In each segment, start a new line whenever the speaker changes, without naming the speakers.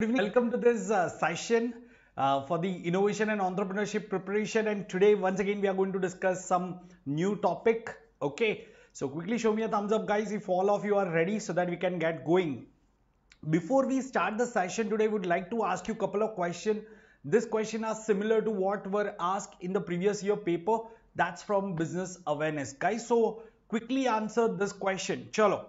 Good evening. Welcome to this uh, session uh, for the innovation and entrepreneurship preparation. And today, once again, we are going to discuss some new topic. Okay. So quickly show me a thumbs up, guys, if all of you are ready so that we can get going. Before we start the session today, would like to ask you a couple of questions. This question are similar to what were asked in the previous year paper. That's from business awareness, guys. So quickly answer this question. Chalo.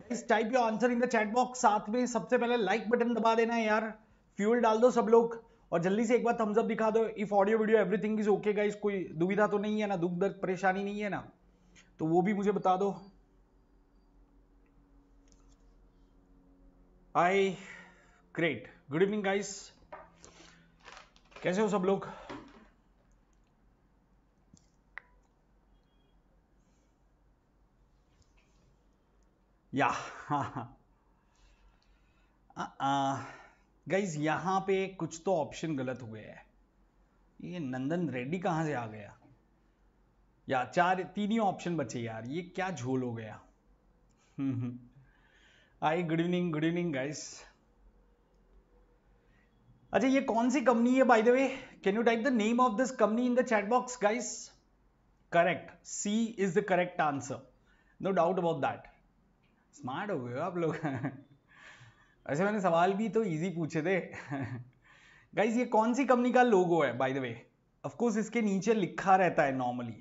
Guys type your answer in the chat box साथ में सबसे पहले like button दबा देना है यार fuel डाल दो सब लोग और जल्दी से एक बार थम्स अप दिखा दो if audio video everything is okay guys कोई दुविधा तो नहीं है ना दुख दर्द परेशानी नहीं है ना तो वो भी मुझे बता दो I great good evening guys कैसे हो सब लोग या गाइज यहां पे कुछ तो ऑप्शन गलत हुए हैं ये नंदन रेड्डी कहां से आ गया या चार तीन ही ऑप्शन बचे यार ये क्या झोल हो गया I good evening good evening guys अच्छा ये कौन सी कंपनी है by the way can you type the name of this company in the chat box guys correct C is the correct answer no doubt about that smart हो गए हो आप लोग अच्छा मैंने सवाल भी तो इजी पूछे थे गाइज ये कौन सी कंपनी का लोगो है बाय द वे ऑफकोर्स इसके नीचे लिखा रहता है नॉर्मली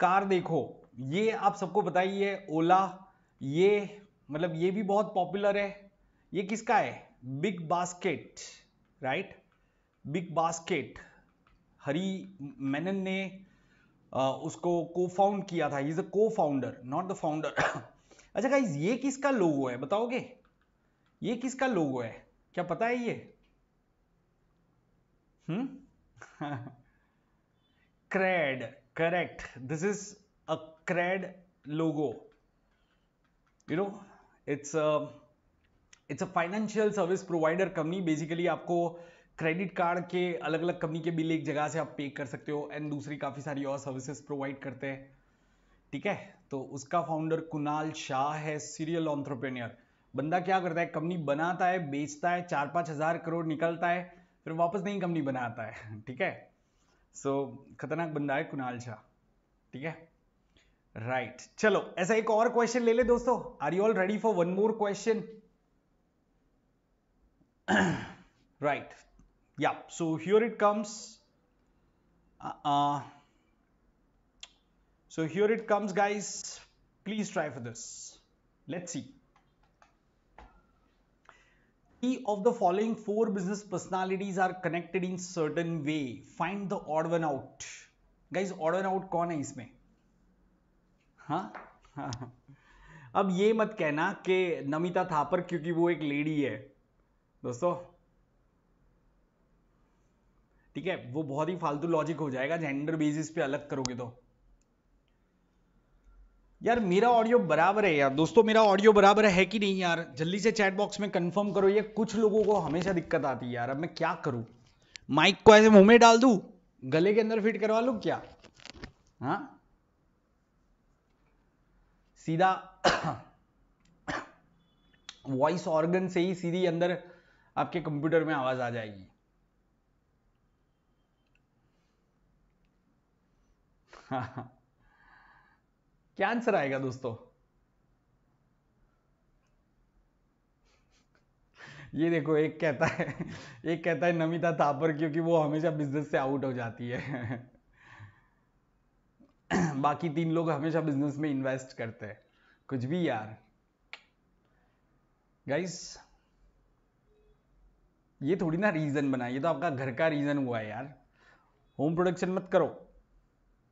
कार देखो ये आप सबको बताइए ओला ये मतलब ये भी बहुत पॉपुलर है ये किसका है big basket right big basket Hari Menon ने आ, उसको को फाउंड किया था is a co founder not the founder अच्छा गाइज ये किसका लोगो है बताओगे ये किसका लोगो है क्या पता है ये CRED correct this is a CRED logo you know it's it's a financial service provider company basically आपको क्रेडिट कार्ड के अलग अलग कंपनी के बिल एक जगह से आप पे कर सकते हो एंड दूसरी काफ़ी सारी और सर्विसेज प्रोवाइड करते हैं ठीक है तो उसका फाउंडर कुनाल शाह है सीरियल ऑन्ट्रप्रेन्योर बंदा क्या करता है कंपनी बनाता है बेचता है चार पाँच हज़ार करोड़ निकलता है फिर वापस नहीं कंपनी बनाता है ठीक है सो so, खतरनाक बंदा है कुनाल शाह ठीक है राइट right. चलो ऐसा एक और क्वेश्चन ले ले दोस्तों are you all ready for one more question right yeah so here it comes So here it comes guys. Please try for this. Let's see. e Of the following four business personalities are connected in certain way. Find the odd one out. Guys, odd one out कौन है इसमें? ha अब ये मत कहना कि नमिता थापर क्योंकि वो एक लेडी है दोस्तों ठीक है वो बहुत ही फालतू लॉजिक हो जाएगा जेंडर बेसिस पे अलग करोगे तो यार मेरा ऑडियो बराबर है यार दोस्तों मेरा ऑडियो बराबर है कि नहीं यार जल्दी से चैट बॉक्स में कंफर्म करो ये कुछ लोगों को हमेशा दिक्कत आती है यार अब मैं क्या करूं माइक को ऐसे मुंह में डाल दू गले के अंदर फिट करवा लू क्या हा सीधा वॉइस ऑर्गन से ही सीधी अंदर आपके कंप्यूटर में आवाज आ जाएगी हाँ, हाँ। क्या आंसर आएगा दोस्तों ये देखो एक कहता है एक कहता है नमिता थापर क्योंकि वो हमेशा बिजनेस से आउट हो जाती है बाकी तीन लोग हमेशा बिजनेस में इन्वेस्ट करते हैं कुछ भी यार गाइस ये थोड़ी ना रीजन बना ये तो आपका घर का रीजन हुआ है यार होम प्रोडक्शन मत करो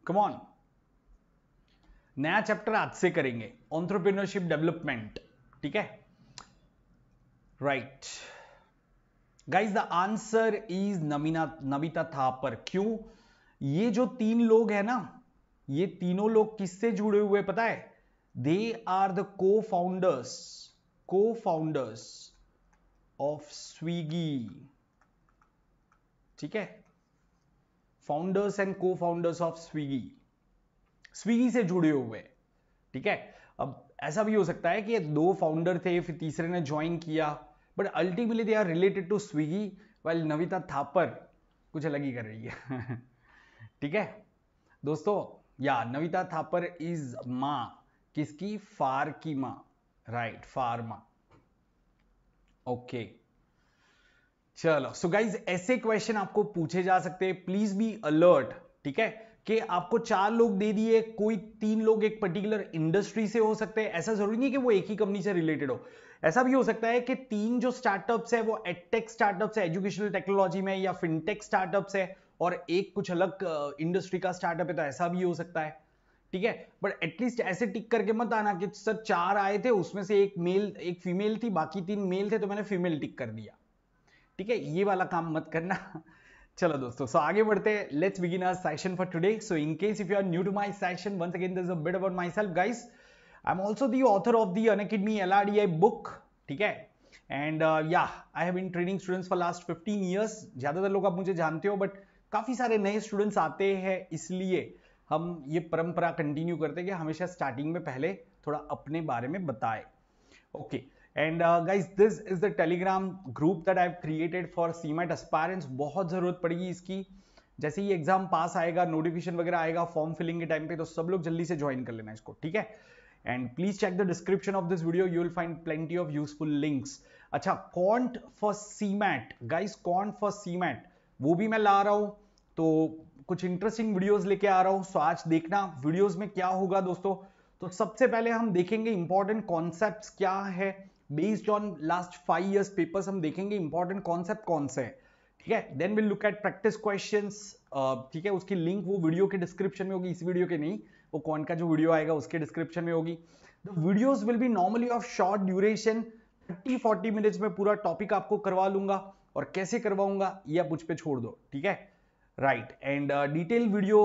कम ऑन नया चैप्टर आज से करेंगे ऑन्ट्रप्रिनरशिप डेवलपमेंट ठीक है right guys the answer is नमीना नमिता थापर क्यों ये जो तीन लोग है ना ये तीनों लोग किससे जुड़े हुए पता है they are the co founders co founders of Swiggy ठीक है founders and co founders of Swiggy Swiggy से जुड़े हुए ठीक है अब ऐसा भी हो सकता है कि ये दो फाउंडर थे फिर तीसरे ने ज्वाइन किया but ultimately they are related to Swiggy well Navita Thapar कुछ अलग ही कर रही है ठीक है दोस्तों या नविता थापर इज माँ किसकी फार की माँ राइट फार माँ ओके चलो सो गाइज ऐसे क्वेश्चन आपको पूछे जा सकते हैं प्लीज बी अलर्ट ठीक है कि आपको चार लोग दे दिए कोई तीन लोग एक पर्टिकुलर इंडस्ट्री से हो सकते हैं ऐसा जरूरी नहीं कि वो एक ही कंपनी से रिलेटेड हो ऐसा भी हो सकता है कि तीन जो स्टार्टअप्स है वो एडटेक स्टार्टअप्स है एजुकेशनल टेक्नोलॉजी में या फिनटेक स्टार्टअप्स है और एक कुछ अलग इंडस्ट्री का स्टार्टअप है तो ऐसा भी हो सकता है ठीक है बट एटलीस्ट ऐसे टिक करके मत आना कि सर चार आए थे उसमें से एक मेल एक फीमेल थी बाकी तीन मेल थे तो मैंने फीमेल टिक कर दिया ठीक है ये वाला काम मत करना चलो दोस्तों सो so आगे बढ़ते हैं let's begin our session for today so in case if you are new to my session once again this a bit about myself guys I am also the author of the Unacademy LRDI book ठीक है and yeah I have been training students for last 15 years ज्यादातर लोग आप मुझे जानते हो but काफी सारे नए स्टूडेंट्स आते हैं इसलिए हम ये परंपरा कंटिन्यू करते हैं कि हमेशा स्टार्टिंग में पहले थोड़ा अपने बारे में बताएं okay okay. And guys this is the Telegram group that I created for CMAT aspirants बहुत ज़रूरत पड़ेगी इसकी जैसे ही एग्जाम पास आएगा नोटिफिकेशन वगैरह आएगा फॉर्म फिलिंग के टाइम पे तो सब लोग जल्दी से ज्वाइन कर लेना इसको ठीक है and please check the description of this video you will find plenty of useful links अच्छा quant for CMAT guys quant for CMAT वो भी मैं ला रहा हूँ तो कुछ इंटरेस्टिंग वीडियोज लेके आ रहा हूँ सो आज देखना वीडियोज में क्या होगा दोस्तों तो सबसे पहले हम देखेंगे इंपॉर्टेंट कॉन्सेप्ट क्या है based on last five years papers हम देखेंगे इंपॉर्टेंट कॉन्सेप्ट कौन से हैं ठीक है then will look at practice question ठीक है उसकी लिंक वो वीडियो के डिस्क्रिप्शन में होगी इस वीडियो के नहीं वो कौन का जो वीडियो आएगा उसके डिस्क्रिप्शन में होगी the videos will be normally of short duration thirty forty minutes में पूरा टॉपिक आपको करवा लूंगा और कैसे करवाऊंगा ये आप मुझ पर छोड़ दो ठीक है right and detail video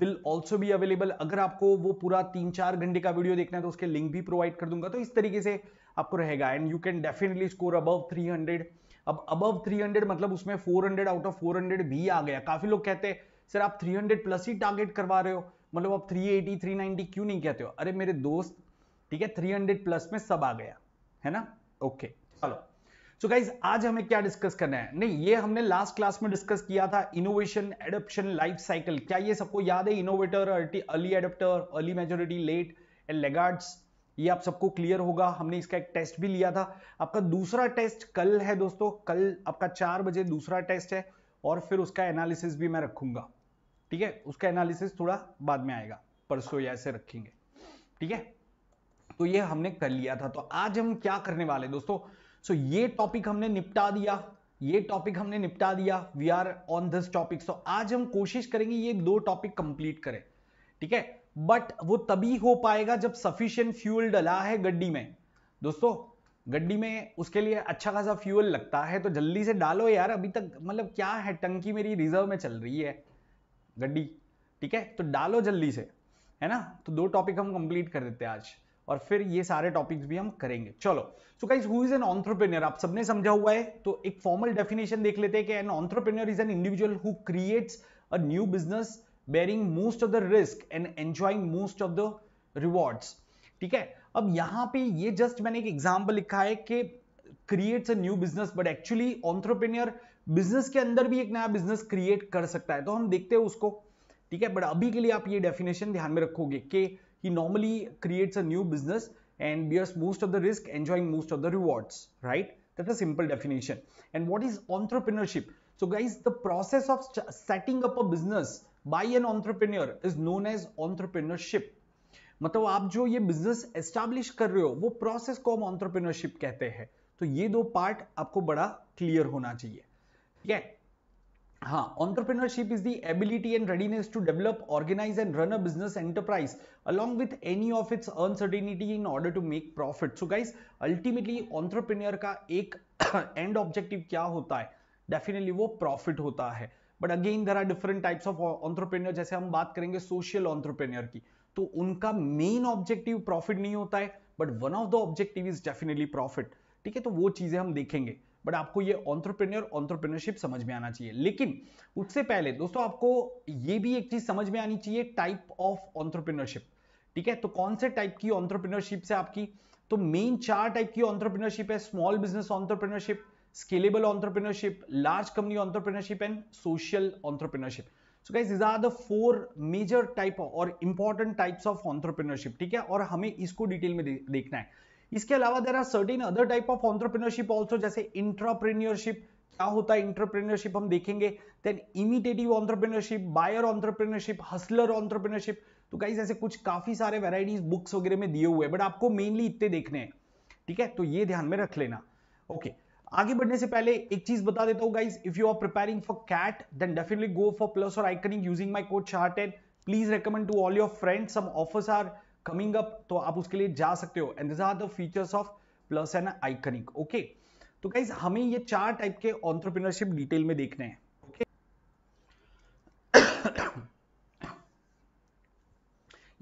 will also भी अवेलेबल अगर आपको वो पूरा तीन चार घंटे का वीडियो देखना है तो उसके लिंक भी प्रोवाइड कर दूंगा तो इस तरीके से आपको रहेगा and you can definitely score above 300 अब अबव 300 मतलब उसमें 400 आउट ऑफ 400 भी आ गया काफी लोग कहते हैं सर आप 300 प्लस ही टारगेट करवा रहे हो मतलब आप 380 390 क्यों नहीं कहते हो अरे मेरे दोस्त ठीक है 300 प्लस में सब आ गया है ना ओके चलो सो गाइज आज हमें क्या डिस्कस करना है नहीं ये हमने लास्ट क्लास में डिस्कस किया था इनोवेशन एडोप्शन लाइफ साइकिल क्या ये सबको याद है innovator early adopter early majority late and laggards ये आप सबको क्लियर होगा हमने इसका एक टेस्ट भी लिया था आपका दूसरा टेस्ट कल है दोस्तों कल आपका चार बजे दूसरा टेस्ट है और फिर उसका एनालिसिस भी मैं रखूंगा ठीक है उसका एनालिसिस थोड़ा बाद में आएगा परसों या ऐसे रखेंगे ठीक है तो ये हमने कर लिया था तो आज हम क्या करने वाले दोस्तों सो ये टॉपिक हमने निपटा दिया ये टॉपिक हमने निपटा दिया we are on this topic so आज हम कोशिश करेंगे ये दो टॉपिक कंप्लीट करें ठीक है बट वो तभी हो पाएगा जब सफिशियंट फ्यूल डला है गड्डी में दोस्तों गड्डी में उसके लिए अच्छा खासा फ्यूल लगता है तो जल्दी से डालो यार अभी तक मतलब क्या है टंकी मेरी रिजर्व में चल रही है गड्डी ठीक है तो डालो जल्दी से है ना तो दो टॉपिक हम कंप्लीट कर देते हैं आज और फिर ये सारे टॉपिक्स भी हम करेंगे चलो so guys who is an entrepreneur आप सबने समझा हुआ है तो एक फॉर्मल डेफिनेशन देख लेते हैं कि an entrepreneur is an individual who creates a new business bearing most of the risk and enjoying most of the rewards ठीक है अब यहां पे ये जस्ट मैंने एक एग्जांपल लिखा है कि creates a new business but actually entrepreneur business के अंदर भी एक नया बिजनेस क्रिएट कर सकता है तो हम देखते हैं उसको ठीक है बट अभी के लिए आप ये डेफिनेशन ध्यान में रखोगे कि he normally creates a new business and bears most of the risk enjoying most of the rewards right that a simple definition and what is entrepreneurship so guys the process of setting up a business by an entrepreneur is known as entrepreneurship मतलब आप जो ये business establish कर रहे हो वो process को हम ऑन्टरप्रेन्योरशिप कहते हैं तो ये दो पार्ट आपको बड़ा क्लियर होना चाहिए ठीक है हाँ entrepreneurship is the ability and readiness to develop organise and run a business enterprise along with any of its uncertainty in order to make profit so guys ultimately entrepreneur का एक and objective क्या होता है definitely वो profit होता है but again there are different types of entrepreneur जैसे हम बात करेंगे सोशल ऑन्ट्रप्रेन्योर की तो उनका मेन ऑब्जेक्टिव प्रॉफिट नहीं होता है but one of the objective is definitely profit ठीक है तो वो चीजें हम देखेंगे बट आपको ये ऑन्ट्रप्रेन्योर ऑन्ट्रप्रेन्योरशिप समझ में आना चाहिए लेकिन उससे पहले दोस्तों आपको ये भी एक चीज समझ में आनी चाहिए टाइप ऑफ ऑन्ट्रप्रेन्योरशिप ठीक है तो कौन से टाइप की ऑन्ट्रप्रेन्योरशिप से आपकी तो मेन चार टाइप की ऑन्ट्रप्रेन्योरशिप है small business entrepreneurship scalable entrepreneurship, large company entrepreneurship, and social entrepreneurship. So guys these are the four major type और इंपॉर्टेंट टाइप्स ऑफ ऑन्टरप्रिनरशिप ठीक है और हमें इसको डिटेल में दे, देखना है इसके अलावा there are certain other type of entrepreneurship also जैसे इंट्राप्रिन्योरशिप क्या होता है इंटरप्रेन्योरशिप हम देखेंगे then imitative entrepreneurship buyer entrepreneurship hustler entrepreneurship तो गाइज ऐसे कुछ काफी सारे वेराइटीज बुक्स वगैरह में दिए हुए हैं बट आपको मेनली इतने देखने हैं ठीक है तो ये ध्यान में रख लेना ओके okay. आगे बढ़ने से पहले एक चीज बता देता हूं guys if you are preparing for CAT then definitely go for plus और iconic using my code short and please recommend to all your friends some offers are coming up तो आप उसके लिए जा सकते हो and this are the features of plus and iconic okay तो guys हमें ये चार टाइप के ऑन्टरप्रिनरशिप डिटेल में देखने हैं okay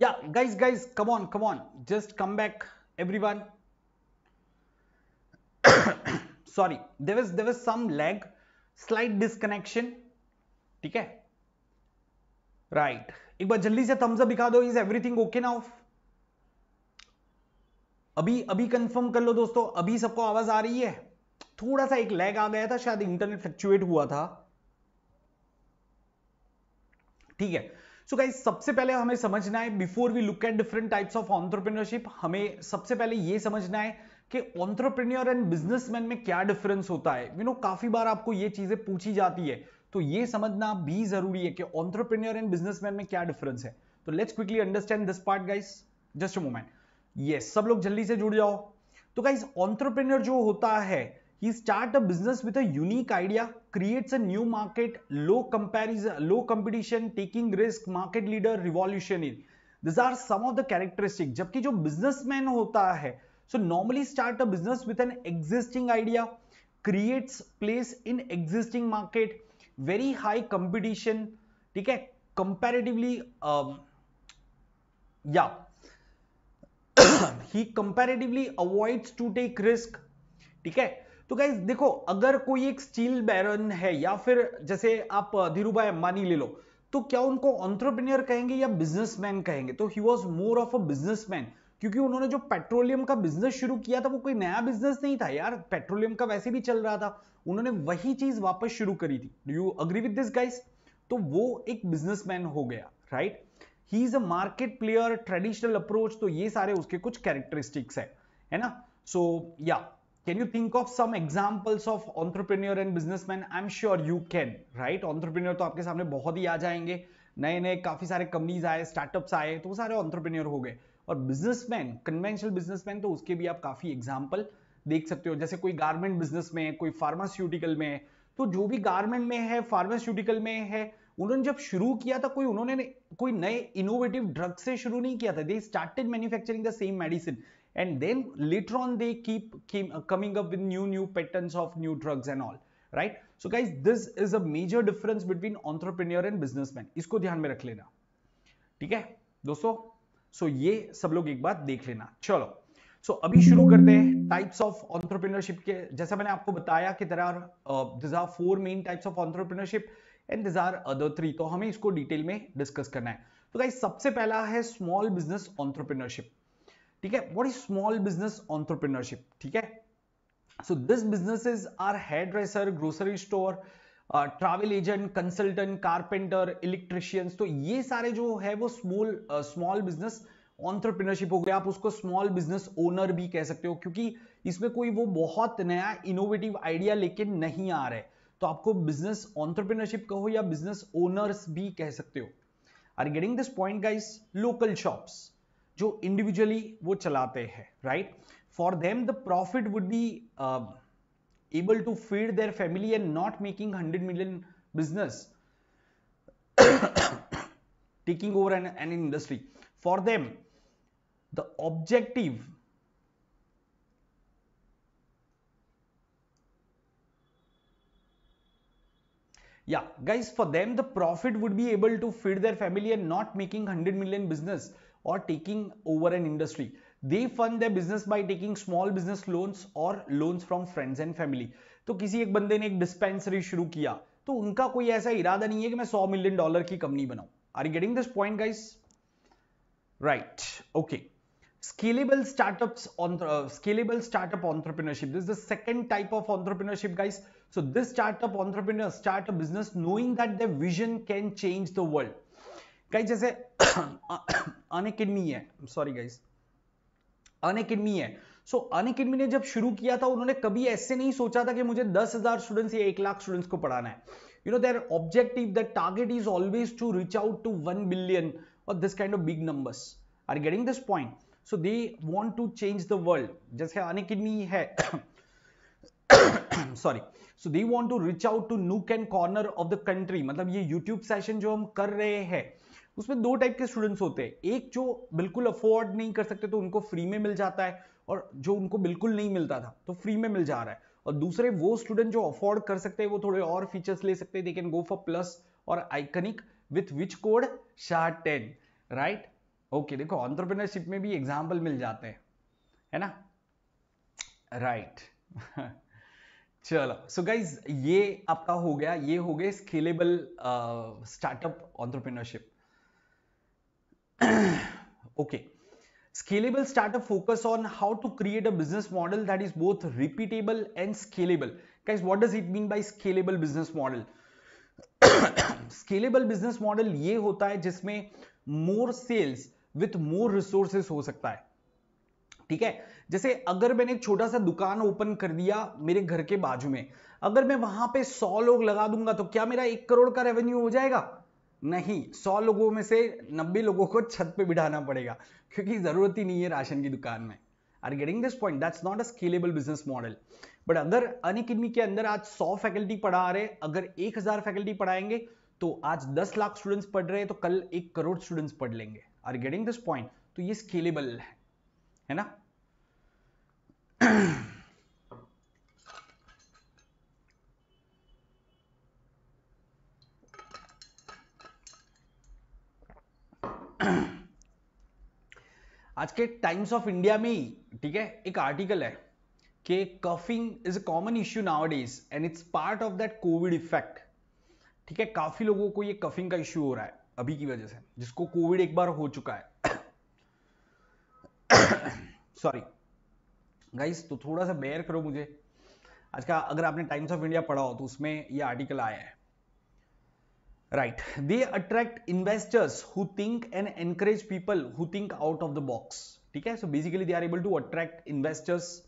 yeah guys guys come on come on just come back everyone sorry there is there is some lag slight disconnection ठीक है राइट right. एक बार जल्दी से थम्स अप दिखा दो इज एवरीथिंग ओके नाउ अभी अभी कंफर्म कर लो दोस्तों अभी सबको आवाज आ रही है थोड़ा सा एक लैग आ गया था शायद इंटरनेट फ्लक्चुएट हुआ था ठीक है सो so गाइस सबसे पहले हमें समझना है before we look at different types of entrepreneurship हमें सबसे पहले यह समझना है कि ऑन्ट्रप्रन्योर एंड बिजनेसमैन में क्या डिफरेंस होता है यू नो काफी बार आपको ये चीजें पूछी जाती है तो ये समझना भी जरूरी है कि ऑन्ट्रप्रन्योर एंड बिजनेसमैन में क्या डिफरेंस है तो let's quickly understand this part guys just moment ये सब लोग जल्दी से जुड़ जाओ तो गाइज ऑन्ट्रप्रन्योर जो होता है he start a business with a unique idea creates a new market low comparison low competition taking risk market leader revolution in this are some of the characteristic जबकि जो बिजनेसमैन होता है So normally start a business with an existing idea, creates place in existing market, very high competition, ठीक है comparatively um, yeah he comparatively avoids to take risk ठीक है तो guys देखो अगर कोई एक स्टील बैरन है या फिर जैसे आप धीरू भाई अंबानी ले लो तो क्या उनको ऑन्टरप्रिनियर कहेंगे या बिजनेसमैन कहेंगे तो he was more of a businessman क्योंकि उन्होंने जो पेट्रोलियम का बिजनेस शुरू किया था वो कोई नया बिजनेस नहीं था यार पेट्रोलियम का वैसे भी चल रहा था उन्होंने वही चीज वापस शुरू करी थी do you agree with this guys तो वो एक बिजनेसमैन हो गया right he is a market player traditional approach तो ये सारे उसके कुछ कैरेक्टरिस्टिक्स है है ना so yeah can you think of some examples of entrepreneur and businessman I am sure you can right entrepreneur तो आपके सामने बहुत ही आ जाएंगे नए नए काफी सारे कंपनीज आए स्टार्टअप्स आए तो वो सारे entrepreneur हो गए और बिजनेसमैन कन्वेंशनल बिजनेसमैन तो उसके भी आप काफ़ी एग्जाम्पल देख सकते हो जैसे कोई गारमेंट बिजनेस में कोई फार्मास्यूटिकल में है तो जो भी गारमेंट में है फार्मास्यूटिकल में है उन्होंने जब शुरू किया था कोई उन्होंने कोई नए इनोवेटिव ड्रग से शुरू नहीं किया था they started manufacturing the same medicine and then later on they keep coming up with new new patterns of new drugs and all right so guys this is a major difference between entrepreneur and businessman इसको ध्यान में रख लेना ठीक है दोस्तों सो so, ये सब लोग एक बार देख लेना चलो सो so, अभी शुरू करते हैं टाइप्स ऑफ ऑन्टरप्रिनरशिप के जैसा मैंने आपको बताया कि there are these are four main types of entrepreneurship and these are other three तो हमें इसको डिटेल में डिस्कस करना है तो गाइस सबसे पहला है स्मॉल बिजनेस ऑन्टरप्रिनरशिप ठीक है what is small business entrepreneurship ठीक है so this business are hairdresser grocery store travel agent consultant carpenter electricians तो ये सारे जो है वो स्मॉल स्मॉल बिजनेस ऑन्टरप्रिनरशिप हो गया आप उसको स्मॉल बिजनेस ओनर भी कह सकते हो क्योंकि इसमें कोई वो बहुत नया इनोवेटिव आइडिया लेके नहीं आ रहा है तो आपको बिजनेस ऑन्टरप्रिनरशिप कहो या बिजनेस ओनर्स भी कह सकते हो are getting this point guys local shops जो इंडिविजुअली वो चलाते हैं right for them the profit would be able to feed their family and not making 100 million business taking over an, an industry for them the objective yeah guys for them the profit would be able to feed their family and not making 100 million business or taking over an industry they fund business by taking small business loans और loans from friends and family तो किसी एक बंदे ने एक dispensary शुरू किया तो उनका कोई ऐसा इरादा नहीं है कि मैं 100 मिलियन डॉलर की कंपनी बनाऊं are you getting this point guys right okay scalable startup scalable startup entrepreneurship this the type of entrepreneurship guys so this startup entrepreneur startup business knowing that the vision can change the world guys जैसे अनेक kidney है sorry guys Unacademy है so so, Unacademy ने जब शुरू किया था उन्होंने कभी ऐसे नहीं सोचा था कि मुझे दस हजार स्टूडेंट्स या एक लाख स्टूडेंट्स को पढ़ाना है you know their objective the target is always to reach out to one billion और this kind of big numbers are getting this point so they want to change the world जैसे Unacademy है sorry so they want to reach out to nook and corner of the country मतलब ये YouTube session जो हम कर रहे हैं उसमें दो टाइप के स्टूडेंट्स होते हैं एक जो बिल्कुल अफोर्ड नहीं कर सकते तो उनको फ्री में मिल जाता है और जो उनको बिल्कुल नहीं मिलता था तो फ्री में मिल जा रहा है और दूसरे वो स्टूडेंट जो अफोर्ड कर सकते हैं वो थोड़े और फीचर्स ले सकते हैं they can go for plus और आइकनिक विथ विच कोड शार टेन राइट ओके देखो ऑन्टरप्रिनरशिप में भी एग्जाम्पल मिल जाते हैं है ना राइट right. चलो सो so गाइज ये आपका हो गया ये हो गए scalable startup entrepreneurship okay scalable startup focus on how to create a business model that is both repeatable and scalable guys what does it mean by scalable business model scalable business model ye hota hai jisme more sales with more resources ho sakta hai ठीक है जैसे अगर मैंने एक छोटा सा दुकान open कर दिया मेरे घर के बाजू में अगर मैं वहां पे सौ लोग लगा दूंगा तो क्या मेरा एक करोड़ का रेवेन्यू हो जाएगा नहीं सौ लोगों में से नब्बे लोगों को छत पे बिठाना पड़ेगा क्योंकि ज़रूरत ही नहीं है राशन की दुकान में are getting this point that's not a scalable business model but अगर अन अकेडमी के अंदर आज सौ फैकल्टी पढ़ा रहे अगर एक हजार फैकल्टी पढ़ाएंगे तो आज दस लाख स्टूडेंट्स पढ़ रहे हैं तो कल एक करोड़ स्टूडेंट्स पढ़ लेंगे आर गेटिंग दिस पॉइंट तो ये स्केलेबल है है ना आज के टाइम्स ऑफ इंडिया में ही ठीक है एक आर्टिकल है कि coughing is a common issue nowadays and it's part of that COVID effect ठीक है काफी लोगों को ये कफिंग का इश्यू हो रहा है अभी की वजह से जिसको कोविड एक बार हो चुका है सॉरी गाइस तो थोड़ा सा बेयर करो मुझे आज का अगर आपने टाइम्स ऑफ इंडिया पढ़ा हो तो उसमें ये आर्टिकल आया है Right. They attract investors who think and encourage people who think out of the box. Okay. So basically they are able to attract investors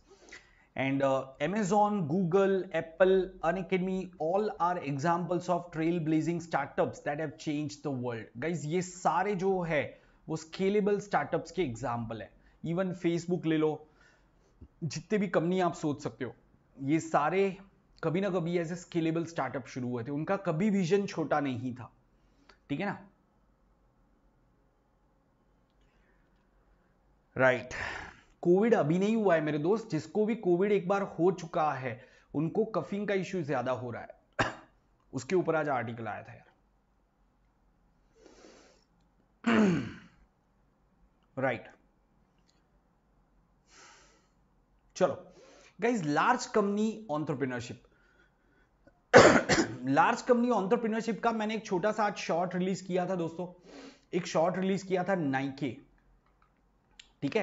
and uh, Amazon, Google, Apple, Unacademy all are examples of trailblazing startups that have changed the world. Guys ये सारे जो है वो scalable startups के example है. Even Facebook ले लो जितने भी कंपनी आप सोच सकते हो ये सारे कभी ना कभी एज ए स्केलेबल स्टार्टअप शुरू हुए थे उनका कभी विजन छोटा नहीं था ठीक है ना राइट कोविड अभी नहीं हुआ है मेरे दोस्त जिसको भी कोविड एक बार हो चुका है उनको कफिंग का इश्यू ज्यादा हो रहा है उसके ऊपर आज आर्टिकल आया था यार राइट right. चलो guys large company entrepreneurship large company entrepreneurship का मैंने एक छोटा सा शॉर्ट रिलीज किया था दोस्तों एक शॉर्ट रिलीज किया था नाइके ठीक है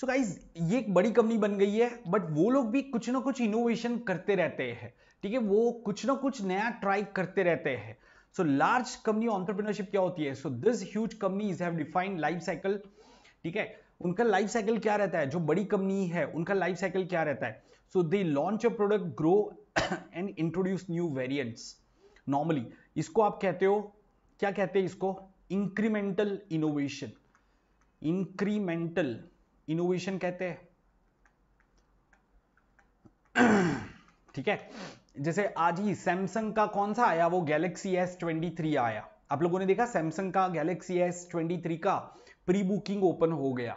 सो so गाइज ये एक बड़ी कंपनी बन गई है बट वो लोग भी कुछ ना कुछ इनोवेशन करते रहते हैं ठीक है वो कुछ ना कुछ नया ट्राई करते रहते हैं सो लार्ज कंपनी ऑन्टरप्रीनरशिप क्या होती है so this huge companies have defined life cycle ठीक है उनका लाइफ साइकिल क्या रहता है जो बड़ी कंपनी है उनका लाइफ साइकिल क्या रहता है so they launch a product grow and introduce new variants normally इसको आप कहते हो क्या कहते हैं इसको इंक्रीमेंटल इनोवेशन इंक्रीमेंटल इनोवेशन कहते हैं ठीक है जैसे आज ही सैमसंग का कौन सा आया वो गैलेक्सी एस ट्वेंटी थ्री आया आप लोगों ने देखा सैमसंग का गैलेक्सी एस ट्वेंटी थ्री का प्री बुकिंग ओपन हो गया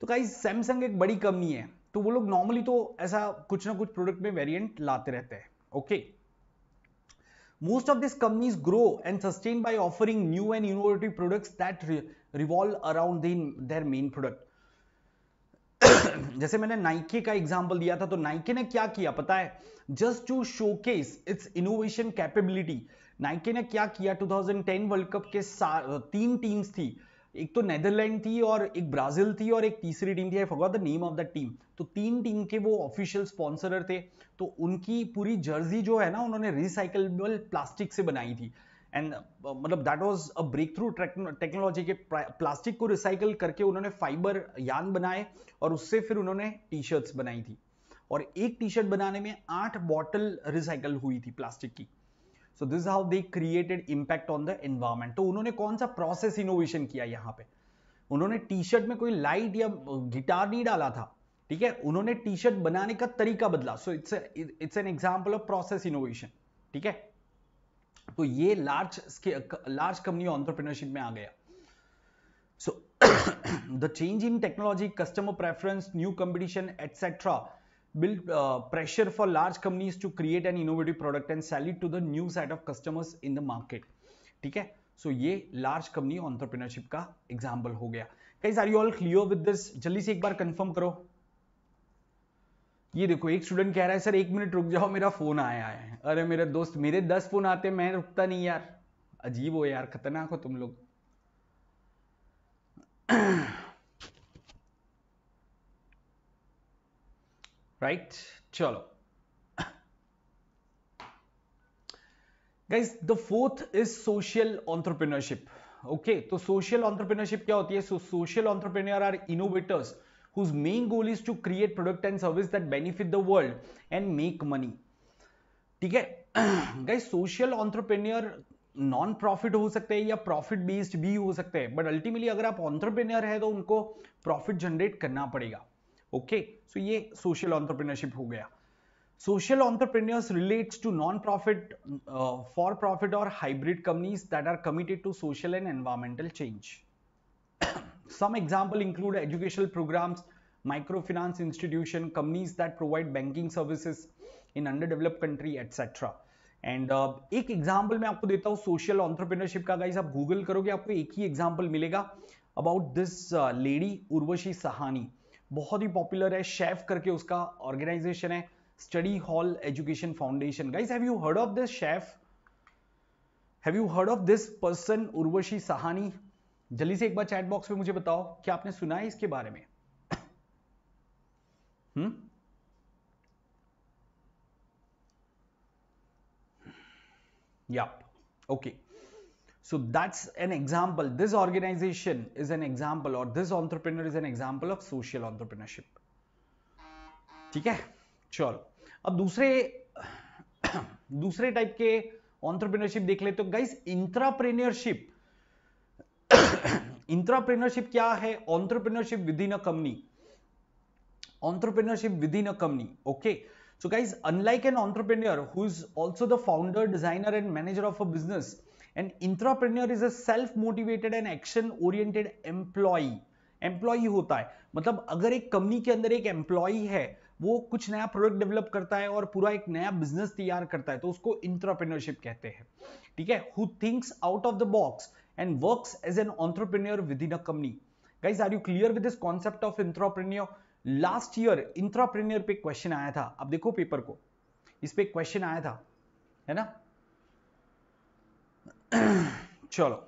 तो कहीं सैमसंग एक बड़ी कंपनी है तो वो लोग नॉर्मली तो ऐसा कुछ ना कुछ प्रोडक्ट में वेरिएंट लाते रहते हैं okay most of this companies grow and sustain by offering new and innovative products that revolve around their main product जैसे मैंने नाइके का एग्जाम्पल दिया था तो नाइके ने क्या किया पता है just to showcase its innovation capability Nike ने क्या किया 2010 वर्ल्ड कप के तीन टीम्स थी एक तो नेदरलैंड थी और एक ब्राजील थी और एक तीसरी टीम थी I forgot the name of the team तो तीन टीम के वो ऑफिशियल स्पॉन्सर थे तो उनकी पूरी जर्सी जो है ना उन्होंने रिसाइकलेबल प्लास्टिक से बनाई थी एंड uh, मतलब that was a breakthrough technology के प्लास्टिक को रिसाइकल करके उन्होंने फाइबर यान बनाए और उससे फिर उन्होंने टी शर्ट्स बनाई थी और एक टी शर्ट बनाने में आठ बॉटल रिसाइकल हुई थी प्लास्टिक की so this how they created impact on the environment तो उन्होंने कौन सा प्रोसेस इनोवेशन किया यहां पे उन्होंने टी शर्ट में कोई लाइट या गिटार नहीं डाला था ठीक है उन्होंने टी शर्ट बनाने का तरीका बदला so it's it's an example of process innovation ठीक है तो ये लार्ज लार्ज कंपनी ऑन्टरप्रिनरशिप में आ गया so the change in technology customer preference new competition etcetera build uh, pressure for large companies to create an innovative product and sell it to the new set of customers in the market ठीक है so so, ये large company entrepreneurship का example हो गया guys are you all clear with this जल्दी से एक बार confirm करो ये देखो एक स्टूडेंट कह रहा है सर एक मिनट रुक जाओ मेरा फोन आया है अरे मेरे दोस्त मेरे दस फोन आते मैं रुकता नहीं यार अजीब हो यार खतरनाक हो तुम लोग राइट चलो guys the fourth is social entrepreneurship okay तो सोशल ऑन्टरप्रिनरशिप क्या होती है so social entrepreneur are innovators whose main goal is to create product and service that benefit the world and make money ठीक है guys social entrepreneur non profit हो सकते हैं या प्रॉफिट बेस्ड भी हो सकते हैं बट अल्टीमेटली अगर आप ऑन्टरप्रेन्योर है तो उनको प्रॉफिट जनरेट करना पड़ेगा ओके सो ये सोशल ऑन्टरप्रिनरशिप हो गया social entrepreneurs relates to non profit for profit और hybrid companies that are committed to social and environmental change some example include educational programs microfinance institution companies that provide banking services in under develop country etcetera and एक example मैं आपको देता हूँ social entrepreneurship का guys आप Google करोगे आपको एक ही एग्जाम्पल मिलेगा about this lady Urvashi Sahani बहुत ही पॉपुलर है शेफ करके उसका ऑर्गेनाइजेशन है Study Hall Education Foundation guys have you heard of this chef have you heard of this person Urvashi Sahani जल्दी से एक बार चैट बॉक्स में मुझे बताओ क्या आपने सुना है इसके बारे में हम्म या okay So that's an example. This organization is an example or this entrepreneur is an example of social entrepreneurship. ठीक है चलो अब दूसरे दूसरे टाइप के ऑन्टरप्रिनरशिप देख लेते हो गाइस इंट्राप्रेन्योरशिप इंट्राप्रेन्योरशिप क्या है entrepreneurship within a company entrepreneurship within a company okay so guys unlike an entrepreneur who is also the founder designer and manager of a business and intrapreneur is a self motivated and action oriented employee employee होता है मतलब अगर एक company के अंदर एक employee है वो कुछ नया प्रोडक्ट डेवलप करता है और पूरा एक नया बिजनेस तैयार करता है तो उसको इंट्राप्रेन्योरशिप कहते हैं ठीक है who thinks out of the box and works as an entrepreneur within a company guys are you clear with this concept of intrapreneur last year intrapreneur पे क्वेश्चन आया था अब देखो पेपर को इस पे क्वेश्चन आया था है ना चलो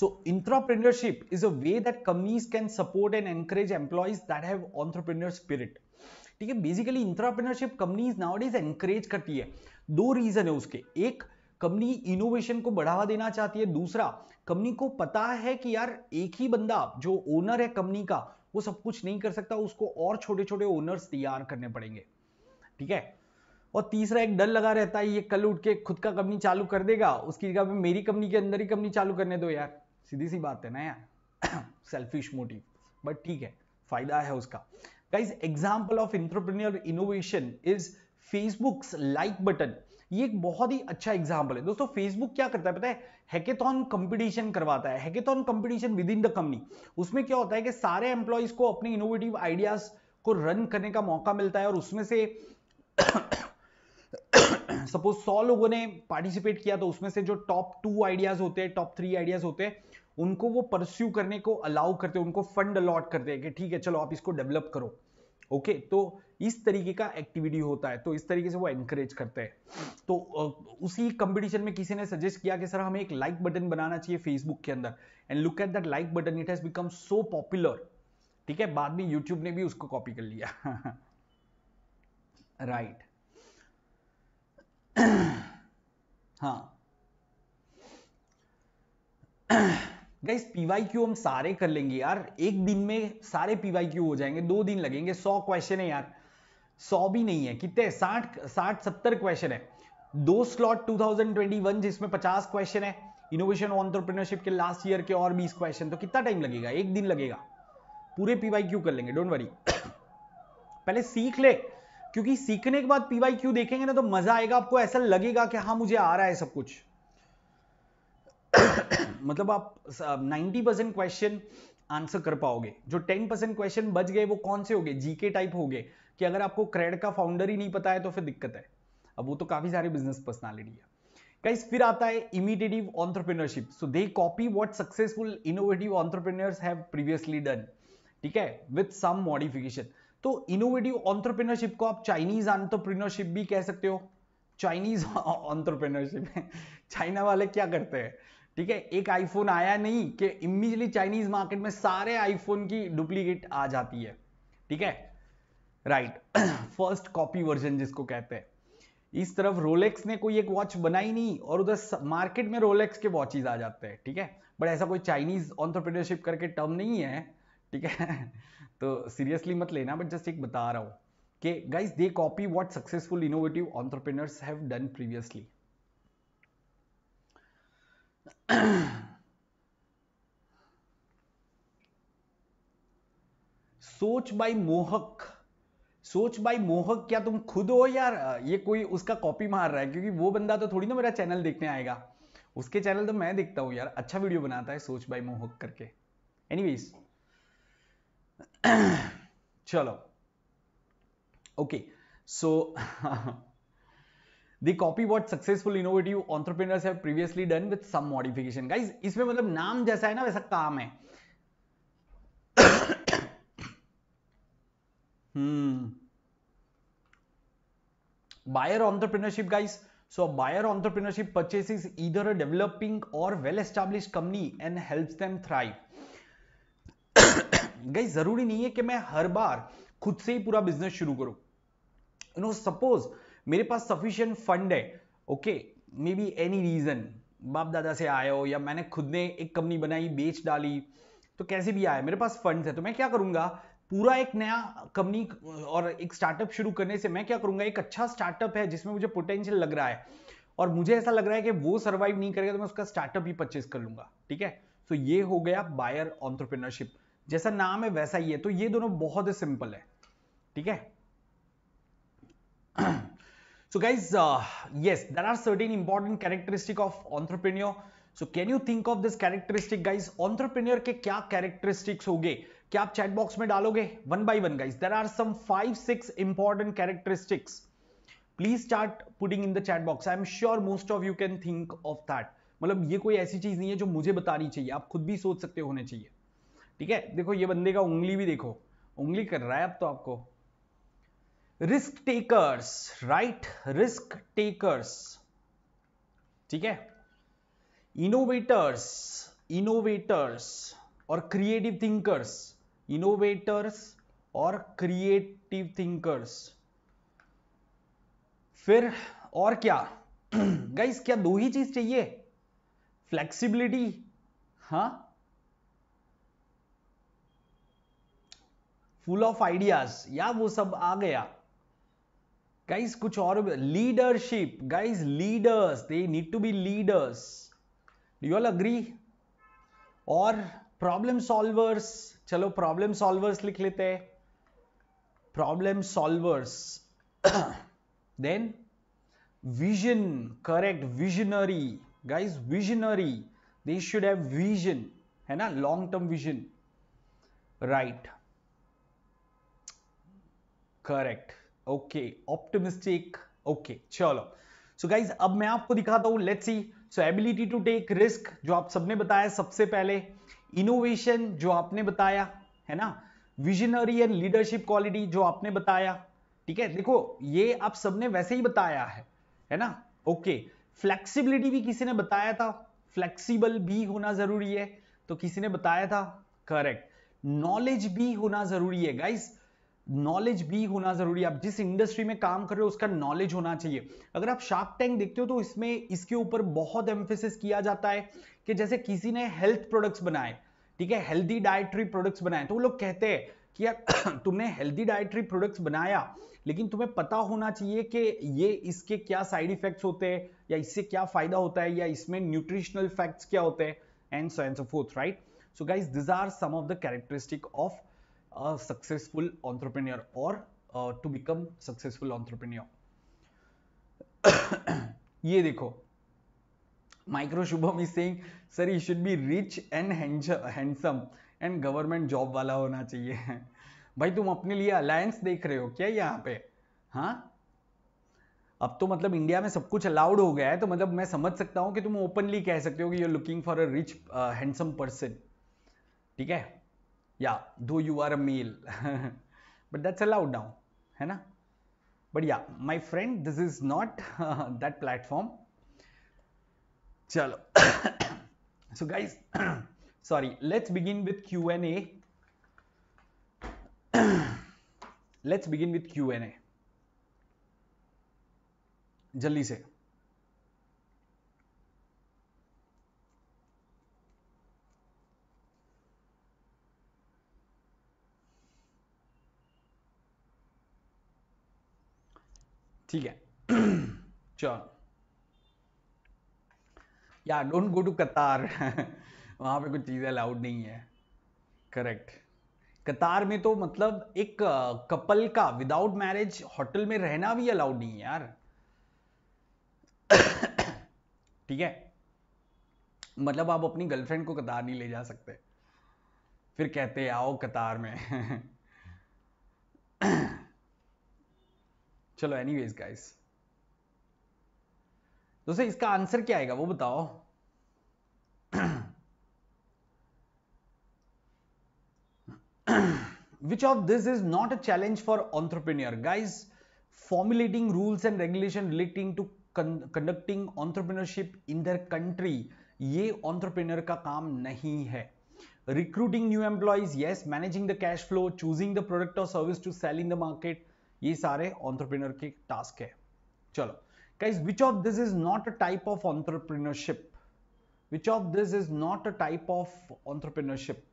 So entrepreneurship is a way that companies can support and encourage employees that have entrepreneur spirit. ठीक है basically intrapreneurship companies nowadays encourage करती है दो रीजन है उसके एक कंपनी इनोवेशन को बढ़ावा देना चाहती है दूसरा कंपनी को पता है कि यार एक ही बंदा जो ओनर है कंपनी का वो सब कुछ नहीं कर सकता उसको और छोटे छोटे ओनर्स तैयार करने पड़ेंगे ठीक है और तीसरा एक डर लगा रहता है ये कल उठ के खुद का कंपनी चालू कर देगा उसकी जगह पे मेरी कंपनी के अंदर ही कंपनी चालू करने दो यार सीधी सी बात है ना यार सेल्फिश मोटिव बट ठीक है फायदा है उसका guys example of intrapreneur innovation is Facebook like button ये एक बहुत ही अच्छा एग्जाम्पल है दोस्तों फेसबुक क्या करता है पता है हैकेथन कंपटीशन करवाता है hackathon competition within the company उसमें क्या होता है कि सारे एम्प्लॉयज को अपने इनोवेटिव आइडियाज को रन करने का मौका मिलता है और उसमें से सपोज सौ लोगों ने पार्टिसिपेट किया तो उसमें से जो टॉप टू आइडियाज होते हैं टॉप थ्री आइडियाज होते हैं उनको वो परस्यू करने को अलाउ करते हैं उनको फंड अलॉट करते हैं कि ठीक है चलो आप इसको डेवलप करो ओके okay, तो इस तरीके का एक्टिविटी होता है तो इस तरीके से वो एनकरेज करते हैं तो उसी कंपटीशन में किसी ने सजेस्ट किया कि सर हमें एक लाइक बटन बनाना चाहिए फेसबुक के अंदर and look at that like button it has become so popular ठीक है बाद में यूट्यूब ने भी उसको कॉपी कर लिया राइट right. हाँ गैस पीवाई क्यू हम सारे कर लेंगे यार एक दिन में सारे पीवाई क्यू हो जाएंगे दो दिन लगेंगे सौ क्वेश्चन है यार सौ भी नहीं है कितने साठ साठ सत्तर क्वेश्चन है दो स्लॉट 2021 जिसमें 50 क्वेश्चन है इनोवेशन ऑन्टरप्रिनरशिप के लास्ट ईयर के और 20 क्वेश्चन तो कितना टाइम लगेगा एक दिन लगेगा पूरे पीवाई क्यू कर लेंगे डोंट वरी पहले सीख ले क्योंकि सीखने के बाद पीवाई क्यू देखेंगे ना तो मजा आएगा आपको ऐसा लगेगा कि हाँ मुझे आ रहा है सब कुछ मतलब आप 90 परसेंट क्वेश्चन आंसर कर पाओगे जो 10 परसेंट क्वेश्चन बच गए वो कौन से हो गए जीके टाइप हो गए कि अगर आपको क्रेड का फाउंडर ही नहीं पता है तो फिर दिक्कत है अब वो तो काफी सारे बिजनेस पर्सनालिटी है Guys, फिर आता है imitative entrepreneurship so they copy what successful innovative entrepreneurs have previously done ठीक है विथ सम मॉडिफिकेशन तो इनोवेटिव ऑन्टरप्रिनरशिप को आप चाइनीज ऑन्टरप्रिनरशिप भी कह सकते हो चाइनीज ऑन्टरप्रिनरशिप चाइना वाले क्या करते हैं ठीक है एक आईफोन आया नहीं कि इमीजिएटली चाइनीज मार्केट में सारे आईफोन की डुप्लीकेट आ जाती है ठीक है राइट फर्स्ट कॉपी वर्जन जिसको कहते हैं इस तरफ रोलेक्स ने कोई एक वॉच बनाई नहीं और उधर मार्केट में रोलेक्स के वॉचेज आ जाते हैं ठीक है बट ऐसा कोई चाइनीज ऑन्टरप्रिनरशिप करके टर्म नहीं है ठीक है तो सीरियसली मत लेना बट जस्ट एक बता रहा हूँ कि guys they copy what successful innovative entrepreneurs have done previously सोच बाई मोहक सोच बाई मोहक क्या तुम खुद हो यार ये कोई उसका कॉपी मार रहा है क्योंकि वो बंदा तो थोड़ी ना मेरा चैनल देखने आएगा उसके चैनल तो मैं देखता हूँ यार अच्छा वीडियो बनाता है सोच बाई मोहक करके एनीवेज चलो okay so the copy what successful innovative entrepreneurs have previously done with some modification guys इसमें मतलब नाम जैसा है ना वैसा काम है buyer entrepreneurship guys so buyer entrepreneurship purchase is either a developing और well establish company and help them thrive गई जरूरी नहीं है कि मैं हर बार खुद से ही पूरा बिजनेस शुरू करूं यू नो सपोज मेरे पास सफिशियंट फंड है okay maybe any reason बाप दादा से आया हो या मैंने खुद ने एक कंपनी बनाई बेच डाली तो कैसे भी आया मेरे पास फंड है तो मैं क्या करूंगा पूरा एक नया कंपनी और एक स्टार्टअप शुरू करने से मैं क्या करूंगा एक अच्छा स्टार्टअप है जिसमें मुझे पोटेंशियल लग रहा है और मुझे ऐसा लग रहा है कि वो सर्वाइव नहीं करेगा तो मैं उसका स्टार्टअप ही परचेज कर लूंगा ठीक है सो so ये हो गया बायर ऑन्टरप्रिनरशिप जैसा नाम है वैसा ही है तो ये दोनों बहुत ही सिंपल है ठीक है so guys yes there are certain important characteristic of entrepreneur so can you think of this characteristic guys entrepreneur के क्या कैरेक्टरिस्टिक्स हो गए क्या आप चैट बॉक्स में डालोगे one by one guys there are some five six important characteristics please start putting in the chat box I am sure most of you can think of that मतलब ये कोई ऐसी चीज नहीं है जो मुझे बतानी चाहिए आप खुद भी सोच सकते होने चाहिए ठीक है देखो ये बंदे का उंगली भी देखो उंगली कर रहा है अब तो आपको risk takers right risk takers ठीक है इनोवेटर्स इनोवेटर्स और क्रिएटिव थिंकर्स इनोवेटर्स और क्रिएटिव थिंकर्स फिर और क्या गाइस क्या दो ही चीज चाहिए फ्लेक्सिबिलिटी हाँ फुल ऑफ आइडियाज या वो सब आ गया गाइस कुछ और leadership guys leaders they need to be leaders do you all agree और प्रॉब्लम सॉल्वर्स चलो प्रॉब्लम सॉल्वर्स लिख लेते हैं problem solvers then vision correct visionary guys visionary they should have vision है ना long term vision right right. Correct okay optimistic okay चलो so so guys अब मैं आपको दिखाता हूं let's see so ability to take risk जो आप सबने बताया सबसे पहले इनोवेशन जो आपने बताया है ना विजनरी एंड लीडरशिप क्वालिटी जो आपने बताया ठीक है देखो ये आप सबने वैसे ही बताया है है ना ओके फ्लेक्सिबिलिटी भी किसी ने बताया था फ्लेक्सिबल भी होना जरूरी है तो किसी ने बताया था करेक्ट नॉलेज भी होना जरूरी है गाइस नॉलेज भी होना जरूरी है आप जिस इंडस्ट्री में काम कर रहे हो उसका नॉलेज होना चाहिए अगर आप शार्क टैंक देखते हो तो इसमें इसके ऊपर बहुत एम्फेसिस किया जाता है कि जैसे किसी ने हेल्थ प्रोडक्ट्स बनाए ठीक है हेल्दी डाइटरी प्रोडक्ट्स बनाए तो वो लोग कहते हैं कि यार तुमने हेल्दी डाइटरी प्रोडक्ट्स बनाया लेकिन तुम्हें पता होना चाहिए कि ये इसके क्या साइड इफेक्ट्स होते हैं या इससे क्या फायदा होता है या इसमें न्यूट्रिशनल फैक्ट्स क्या होते हैं and so and so fourth right so guys these are some of the characteristic of successful successful entrepreneur or uh, to become ये देखो micro Shubham is saying sir you should be rich and handsome and government job वाला होना चाहिए भाई तुम अपने लिए alliance देख रहे हो क्या यहाँ पे हाँ अब तो मतलब इंडिया में सब कुछ अलाउड हो गया है तो मतलब मैं समझ सकता हूँ कि तुम ओपनली कह सकते हो कि you looking for a rich handsome person ठीक है yeah though you are a male but that's allowed now hai na but yeah my friend this is not that platform chalo so guys sorry let's begin with q&a let's begin with q&a जल्दी से ठीक है चलो यार don't go to कतार वहां पे कुछ चीज़ें अलाउड नहीं है करेक्ट कतार में तो मतलब एक कपल का विदाउट मैरिज होटल में रहना भी अलाउड नहीं है यार ठीक है मतलब आप अपनी गर्लफ्रेंड को कतार नहीं ले जा सकते फिर कहते आओ कतार में चलो एनी वेज गाइस दोस्तों इसका आंसर क्या आएगा वो बताओ which of this is not a challenge for entrepreneur guys formulating rules and regulation relating to conducting entrepreneurship in their country ये ऑन्टरप्रेन्योर का काम नहीं है रिक्रूटिंग न्यू एम्प्लॉइज ये managing the cash flow choosing the product और service to sell in the market ये सारे entrepreneur के टास्क है चलो guys which of this is not a type of entrepreneurship which of this is not a type of entrepreneurship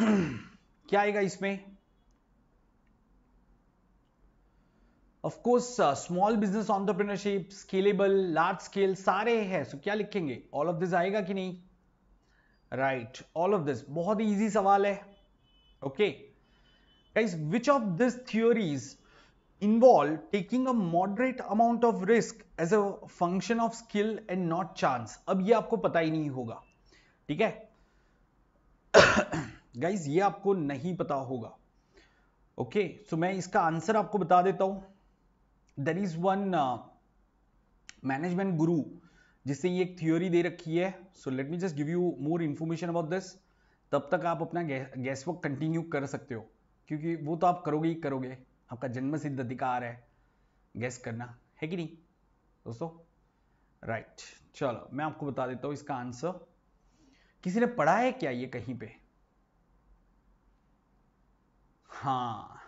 क्या आएगा इसमें of course small business entrepreneurship scalable large scale सारे हैं सो so क्या लिखेंगे ऑल ऑफ दिस आएगा कि नहीं राइट ऑल ऑफ दिस बहुत ही इजी सवाल है okay okay. Guys, which of these theories involve taking a moderate amount of risk as a function of skill and not chance? ab ye aapko pata hi nahi hoga theek hai guys ye aapko nahi pata hoga okay, so main iska answer aapko bata deta hu there is one uh, management guru जिससे ये एक theory दे रखी है so let me just give you more information about this तब तक आप अपना गैस वर्क कंटिन्यू कर सकते हो क्योंकि वो तो आप करोगे ही करोगे आपका जन्म सिद्ध अधिकार है गैस करना है कि नहीं दोस्तों राइट चलो मैं आपको बता देता हूँ इसका आंसर किसी ने पढ़ा है क्या ये कहीं पे हाँ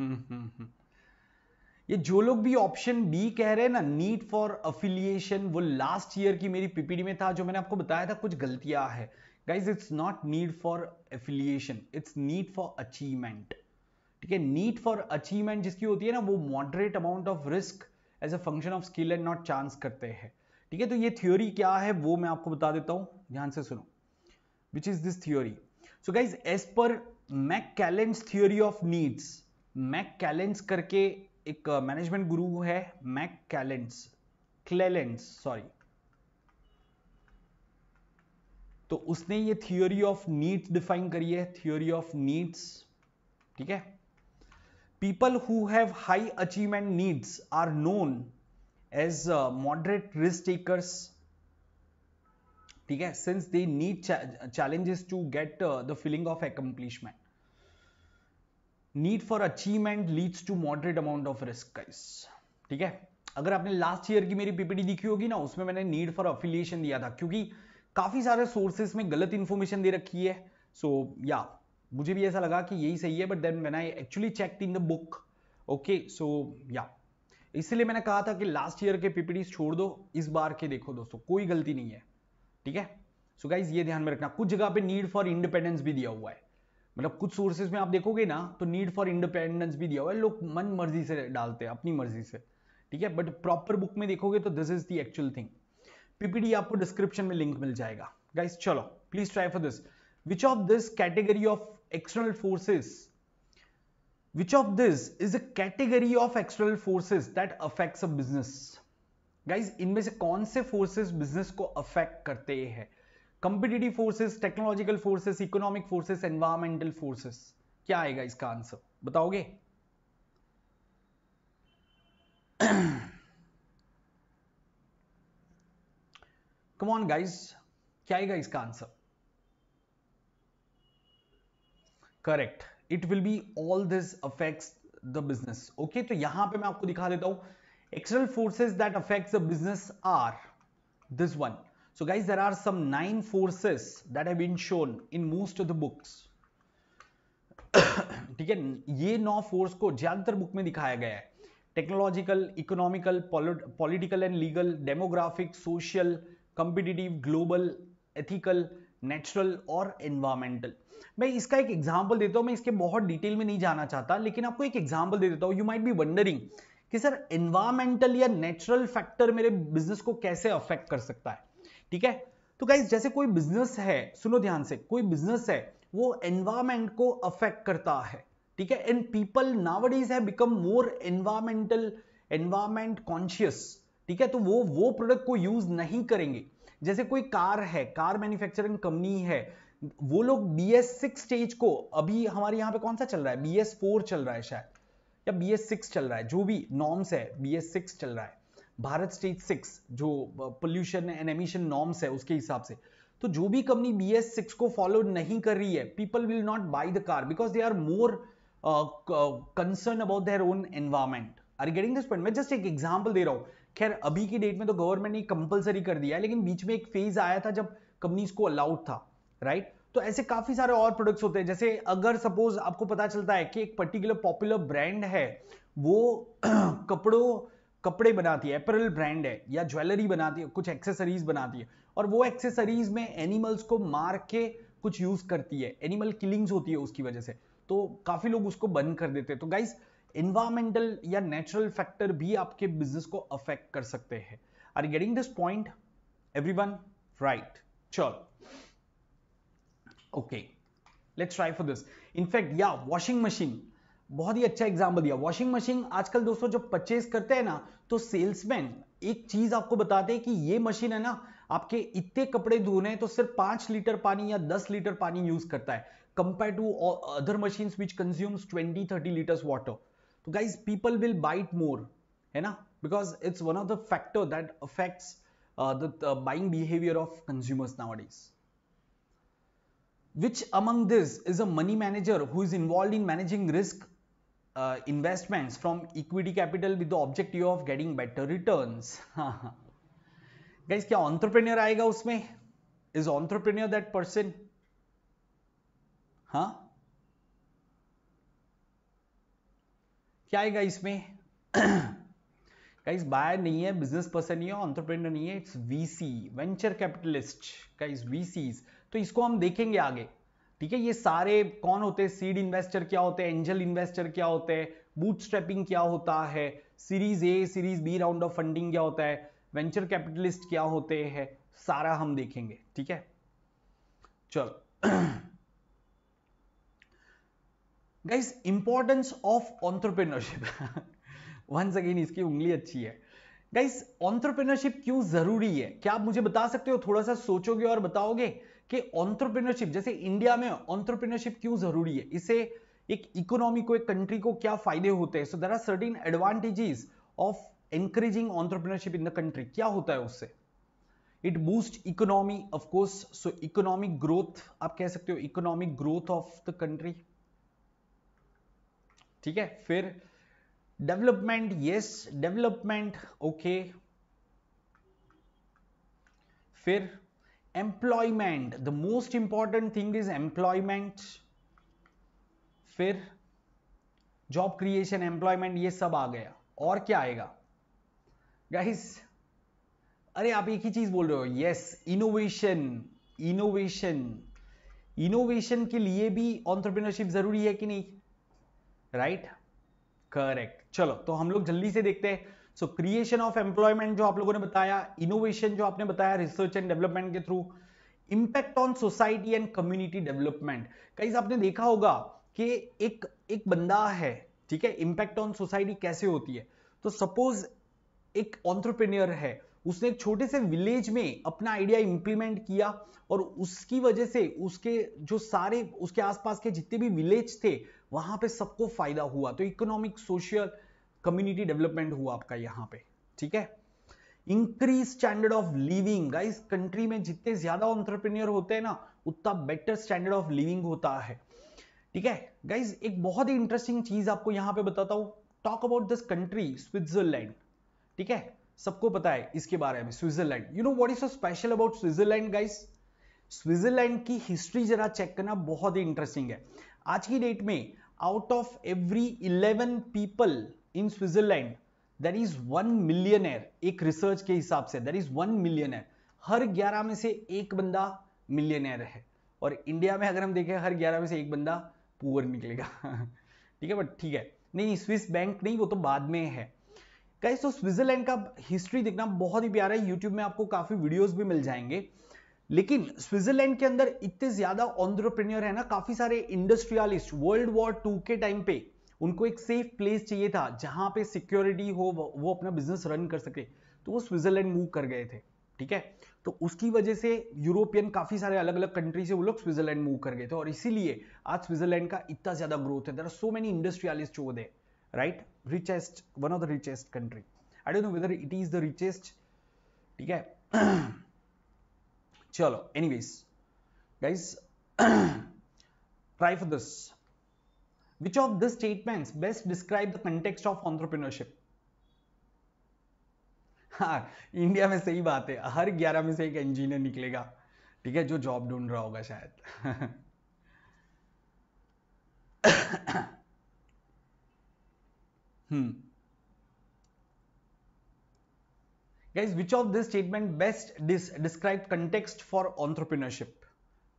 ये जो लोग भी ऑप्शन बी कह रहे हैं ना नीड फॉर अफिलिएशन वो लास्ट ईयर की मेरी पीपीडी में था जो मैंने आपको बताया था कुछ गलतियां है guys it's not need for affiliation it's need for achievement ठीक है नीड फॉर अचीवमेंट जिसकी होती है ना वो moderate amount of risk as a function of skill and not chance करते हैं ठीक है तो ये थ्योरी क्या है वो मैं आपको बता देता हूं ध्यान से सुनो which is this theory so guys as पर McClelland's theory of needs McClelland's करके एक मैनेजमेंट uh, गुरु है मैक कैलेंस क्लेलेंस सॉरी तो उसने ये थियोरी ऑफ नीड्स डिफाइन करी है थियोरी ऑफ नीड्स ठीक है people who have high achievement needs are known as moderate risk takers ठीक है since they need challenges to get the feeling of accomplishment need for achievement leads to moderate amount of risk ठीक है अगर आपने last year की मेरी PPT दिखी होगी ना उसमें मैंने नीड फॉर अफिलियशन दिया था क्योंकि काफ़ी सारे सोर्सेस में गलत इन्फॉर्मेशन दे रखी है सो so, या yeah, मुझे भी ऐसा लगा कि यही सही है but then man I actually check in the book okay so या इसलिए मैंने कहा था कि लास्ट ईयर के पीपीडीज छोड़ दो इस बार के देखो दोस्तों कोई गलती नहीं है ठीक है सो so गाइज ये ध्यान में रखना कुछ जगह पे नीड फॉर इंडिपेंडेंस भी दिया हुआ है मतलब कुछ सोर्सेज में आप देखोगे ना तो नीड फॉर इंडिपेंडेंस भी दिया हुआ है लोग मन मर्जी से डालते हैं अपनी मर्जी से ठीक है बट प्रॉपर बुक में देखोगे तो this is the actual thing PPT आपको डिस्क्रिप्शन में लिंक मिल जाएगा गाइस चलो please try for this which of this category of external forces which of this is a category of external forces that affects a business guys इनमें से कौन से forces business को अफेक्ट करते हैं competitive forces technological forces economic forces environmental forces क्या आएगा इसका आंसर बताओगे कम ऑन गाइस क्या आएगा इसका answer correct it will be all this affects the business okay तो यहां पे मैं आपको दिखा देता हूं external forces that affects the business are this one so guys there are some nine forces that have been shown in most of the books ठीक है ये नौ फोर्स को ज्यादातर बुक में दिखाया गया है technological economical political and legal demographic social competitive global ethical natural और एनवायरमेंटल मैं इसका एक एग्जाम्पल देता हूँ मैं इसके बहुत डिटेल में नहीं जाना चाहता लेकिन आपको एक एग्जाम्पल दे देता हूँ यू माइट बी वंडरिंग कि सर एनवायरमेंटल या नेचुरल फैक्टर मेरे बिजनेस को कैसे अफेक्ट कर सकता है ठीक है तो गाइज जैसे कोई बिजनेस है सुनो ध्यान से कोई बिजनेस है वो एनवायरमेंट को अफेक्ट करता है ठीक है एंड पीपल इज है become more environmental environment conscious ठीक है तो वो वो प्रोडक्ट को यूज नहीं करेंगे जैसे कोई कार है कार मैन्युफैक्चरिंग कंपनी है वो लोग बी एस सिक्स स्टेज को अभी हमारे यहाँ पे कौन सा चल रहा है बी एस फोर चल रहा है शायद या बी एस सिक्स चल रहा है जो भी नॉर्म्स है बी एस सिक्स चल रहा है भारत स्टेज सिक्स जो पोल्यूशन एंड एमिशन नॉर्म्स है उसके हिसाब से तो जो भी कंपनी बी एस सिक्स को फॉलो नहीं कर रही है people will not buy the car because they are more concern about their own environment are getting this point मैं जस्ट एक एग्जाम्पल दे रहा हूँ खैर अभी की डेट में तो गवर्नमेंट ने कंपलसरी कर दिया है लेकिन बीच में एक फेज आया था जब कंपनीज को अलाउड था राइट तो ऐसे काफी सारे और प्रोडक्ट्स होते हैं जैसे अगर सपोज आपको पता चलता है कि एक पर्टिकुलर पॉपुलर ब्रांड है वो कपड़ों कपड़े बनाती है अपरल ब्रांड है या ज्वेलरी बनाती है कुछ एक्सेसरीज बनाती है और वो एक्सेसरीज में एनिमल्स को मार के कुछ यूज करती है एनिमल किलिंग्स होती है उसकी वजह से तो काफी लोग उसको बंद कर देते हैं तो गाइस इन्वायरमेंटल या नेचुरल फैक्टर भी आपके बिजनेस को अफेक्ट कर सकते हैं are getting this point everyone right चल okay let's try for this in fact या वॉशिंग मशीन बहुत ही अच्छा एग्जाम्पल दिया वॉशिंग मशीन आजकल दोस्तों जब परचेज करते हैं ना तो सेल्समैन एक चीज आपको बताते हैं कि ये मशीन है ना आपके इतने कपड़े धोने तो सिर्फ पांच लीटर पानी या दस लीटर पानी यूज करता है compare to other machine which consumes twenty thirty litres water Guys, people will buy it more, है ना because it's one of the factor that affects the buying behaviour of consumers nowadays which among this is a money manager who is involved in managing risk uh, investments from equity capital with the objective of getting better returns guys kya entrepreneur aayega usme is entrepreneur that person huh क्या आएगा इसमें guys buyer नहीं है business person नहीं है entrepreneur नहीं है it's VC venture capitalist guys VCs तो इसको हम देखेंगे आगे ठीक है ये सारे कौन होते हैं सीड इन्वेस्टर क्या होते हैं एंजल इन्वेस्टर क्या होते हैं बूटस्ट्रैपिंग क्या होता है series A series B round of funding क्या होता है वेंचर कैपिटलिस्ट क्या होते हैं सारा हम देखेंगे ठीक है चलो guys importance of entrepreneurship once again इसकी उंगली अच्छी है गाइज ऑन्टरप्रेनरशिप क्यों जरूरी है क्या आप मुझे बता सकते हो थोड़ा सा सोचोगे और बताओगे कि ऑन्टरप्रेनरशिप जैसे इंडिया में ऑन्टरप्रेनरशिप क्यों जरूरी है इसे एक इकोनॉमी को एक कंट्री को क्या फायदे होते हैं so there are certain advantages of encouraging entrepreneurship in the country क्या होता है उससे it boost economy of course so economic growth आप कह सकते हो economic growth of the country ठीक है फिर डेवलपमेंट यस डेवलपमेंट ओके फिर employment the most important thing is employment फिर जॉब क्रिएशन एम्प्लॉयमेंट ये सब आ गया और क्या आएगा गाइस अरे आप एक ही चीज बोल रहे हो यस इनोवेशन इनोवेशन इनोवेशन के लिए भी ऑन्टरप्रिनरशिप जरूरी है कि नहीं राइट करेक्ट चलो तो हम लोग जल्दी से देखते हैं सो क्रिएशन ऑफ एम्प्लॉयमेंट जो आप लोगों ने बताया इनोवेशन जो आपने बताया रिसर्च एंड डेवलपमेंट के through impact on society and community development कई आपने देखा होगा कि एक एक बंदा है ठीक है इंपैक्ट ऑन सोसाइटी कैसे होती है तो सपोज एक ऑन्ट्रप्रेनियर है उसने एक छोटे से विलेज में अपना आइडिया इंप्लीमेंट किया और उसकी वजह से उसके जो सारे उसके आसपास के जितने भी विलेज थे वहां पे सबको फायदा हुआ तो इकोनॉमिक सोशल कम्युनिटी डेवलपमेंट हुआ आपका यहाँ पे ठीक है increase standard of living guys country में जितने ज्यादा ऑन्टरप्रेन्योर होते हैं ना उतना बेटर स्टैंडर्ड ऑफ लिविंग होता है ठीक है गाइज एक बहुत ही इंटरेस्टिंग चीज आपको यहाँ पे बताता हूँ talk about this country Switzerland ठीक है सबको पता है इसके बारे में Switzerland you know what is special about Switzerland guys Switzerland की हिस्ट्री जरा चेक करना बहुत ही इंटरेस्टिंग है आज की डेट में out of every 11 people in Switzerland that is one millionaire एक रिसर्च के हिसाब से दैट इज वन मिलियनर हर 11 में से एक बंदा मिलियनर है और इंडिया में अगर हम देखें हर 11 में से एक बंदा पुअर निकलेगा ठीक है बट ठीक है नहीं स्विस बैंक नहीं वो तो बाद में है गाइस तो स्विट्जरलैंड का हिस्ट्री देखना बहुत ही प्यारा है यूट्यूब में आपको काफी वीडियोस भी मिल जाएंगे लेकिन स्विट्जरलैंड के अंदर इतने ज्यादा ऑन्ट्रप्रन्योर है ना काफी सारे इंडस्ट्रियलिस्ट वर्ल्ड वॉर टू के टाइम पे उनको एक सेफ प्लेस चाहिए था जहां पे सिक्योरिटी हो वो अपना बिजनेस रन कर सके तो वो स्विट्जरलैंड मूव कर गए थे ठीक है तो उसकी वजह से यूरोपियन काफी सारे अलग अलग कंट्री से वो लोग स्विट्जरलैंड मूव कर गए थे और इसीलिए आज स्विट्जरलैंड का इतना ज्यादा ग्रोथ है there are so many industrialist over there right richest one of the richest country I don't know whether it is the richest ठीक है चलो anyways guys try for this which of this statements best describe the context of entrepreneurship हाँ India में सही बात है हर ग्यारह में से एक इंजीनियर निकलेगा ठीक है जो जॉब ढूंढ रहा होगा शायद हम्म guys which of this statement best dis describe context for entrepreneurship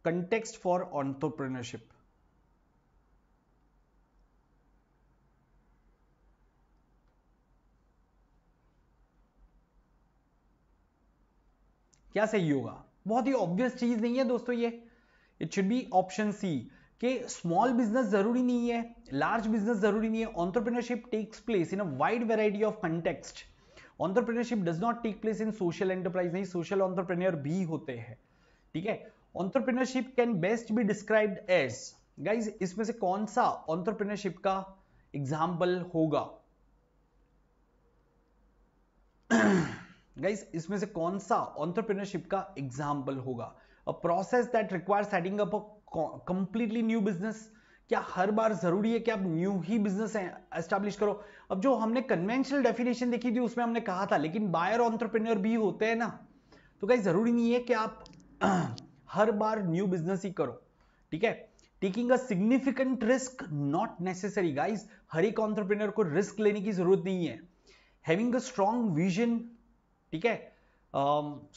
context for entrepreneurship क्या सही होगा बहुत ही ऑब्वियस चीज नहीं है दोस्तों ये it should be option C कि स्मॉल बिजनेस जरूरी नहीं है लार्ज बिजनेस जरूरी नहीं है entrepreneurship takes place in a wide variety of context entrepreneurship does not take place in social enterprise नहीं सोशल ऑन्टरप्रीनियर भी होते हैं ठीक है entrepreneurship can best be describe as guys इसमें से कौन सा ऑन्टरप्रीनियरशिप का एग्जाम्पल होगा गाइज इसमें से कौन सा ऑन्टरप्रीनियरशिप का एग्जाम्पल होगा a process that requires setting up a completely new business क्या हर बार जरूरी है कि आप न्यू ही बिजनेस एस्टेब्लिश करो अब जो हमने कन्वेंशनल डेफिनेशन देखी थी उसमें हमने कहा था लेकिन बायर ऑन्टरप्रेन्योर भी होते हैं ना तो कहीं जरूरी नहीं है कि आप हर बार न्यू बिजनेस ही करो ठीक है taking a significant risk not necessary guys हर एक ऑन्टरप्रेन्योर को रिस्क लेने की जरूरत नहीं है हैविंग अ स्ट्रॉन्ग विजन ठीक है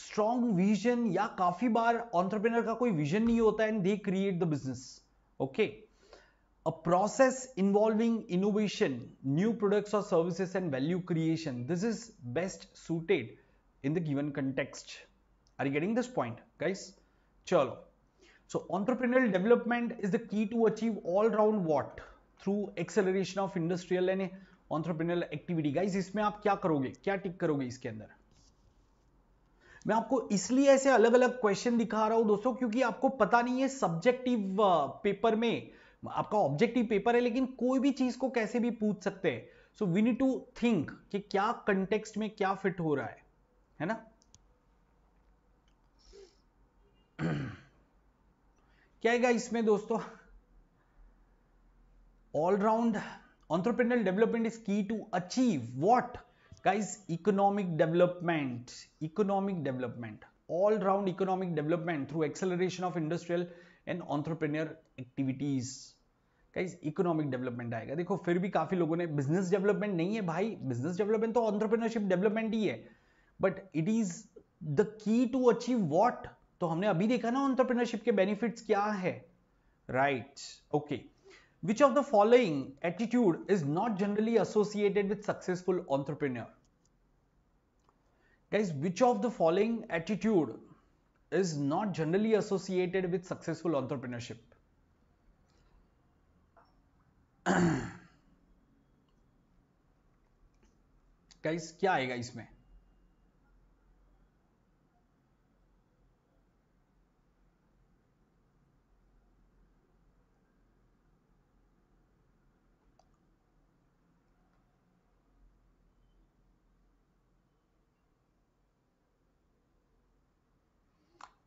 स्ट्रॉन्ग uh, विजन या काफी बार ऑन्टरप्रेन्योर का कोई विजन नहीं होता and they create the business okay a process involving innovation, new products or services and value creation. This is best suited in the given context. Are you getting this point guys? Chalo. So entrepreneurial development is the key to achieve all round what? Through acceleration of industrial and entrepreneurial activity. Guys isme aap kya karoge kya tick karoge iske andar मैं आपको इसलिए ऐसे अलग अलग question दिखा रहा हूं दोस्तों क्योंकि आपको पता नहीं है सब्जेक्टिव पेपर में आपका ऑब्जेक्टिव पेपर है लेकिन कोई भी चीज को कैसे भी पूछ सकते हैं so we need to think कि क्या कंटेक्स्ट में क्या फिट हो रहा है है ना क्या है इसमें दोस्तों all round entrepreneurial development is key to achieve what guys economic development economic development all round economic development through acceleration of industrial and entrepreneur activities guys economic development आएगा देखो फिर भी काफी लोगों ने बिजनेस डेवलपमेंट नहीं है भाई बिजनेस डेवलपमेंट तो ऑन्टरप्रेन्योरशिप डेवलपमेंट ही है but it is the key to achieve what तो हमने अभी देखा ना ऑन्टरप्रेन्योरशिप के बेनिफिट क्या है right okay which of the following attitude is not generally associated with successful entrepreneur guys which of the following attitude is not generally associated with successful entrepreneurship. Guys क्या आएगा इसमें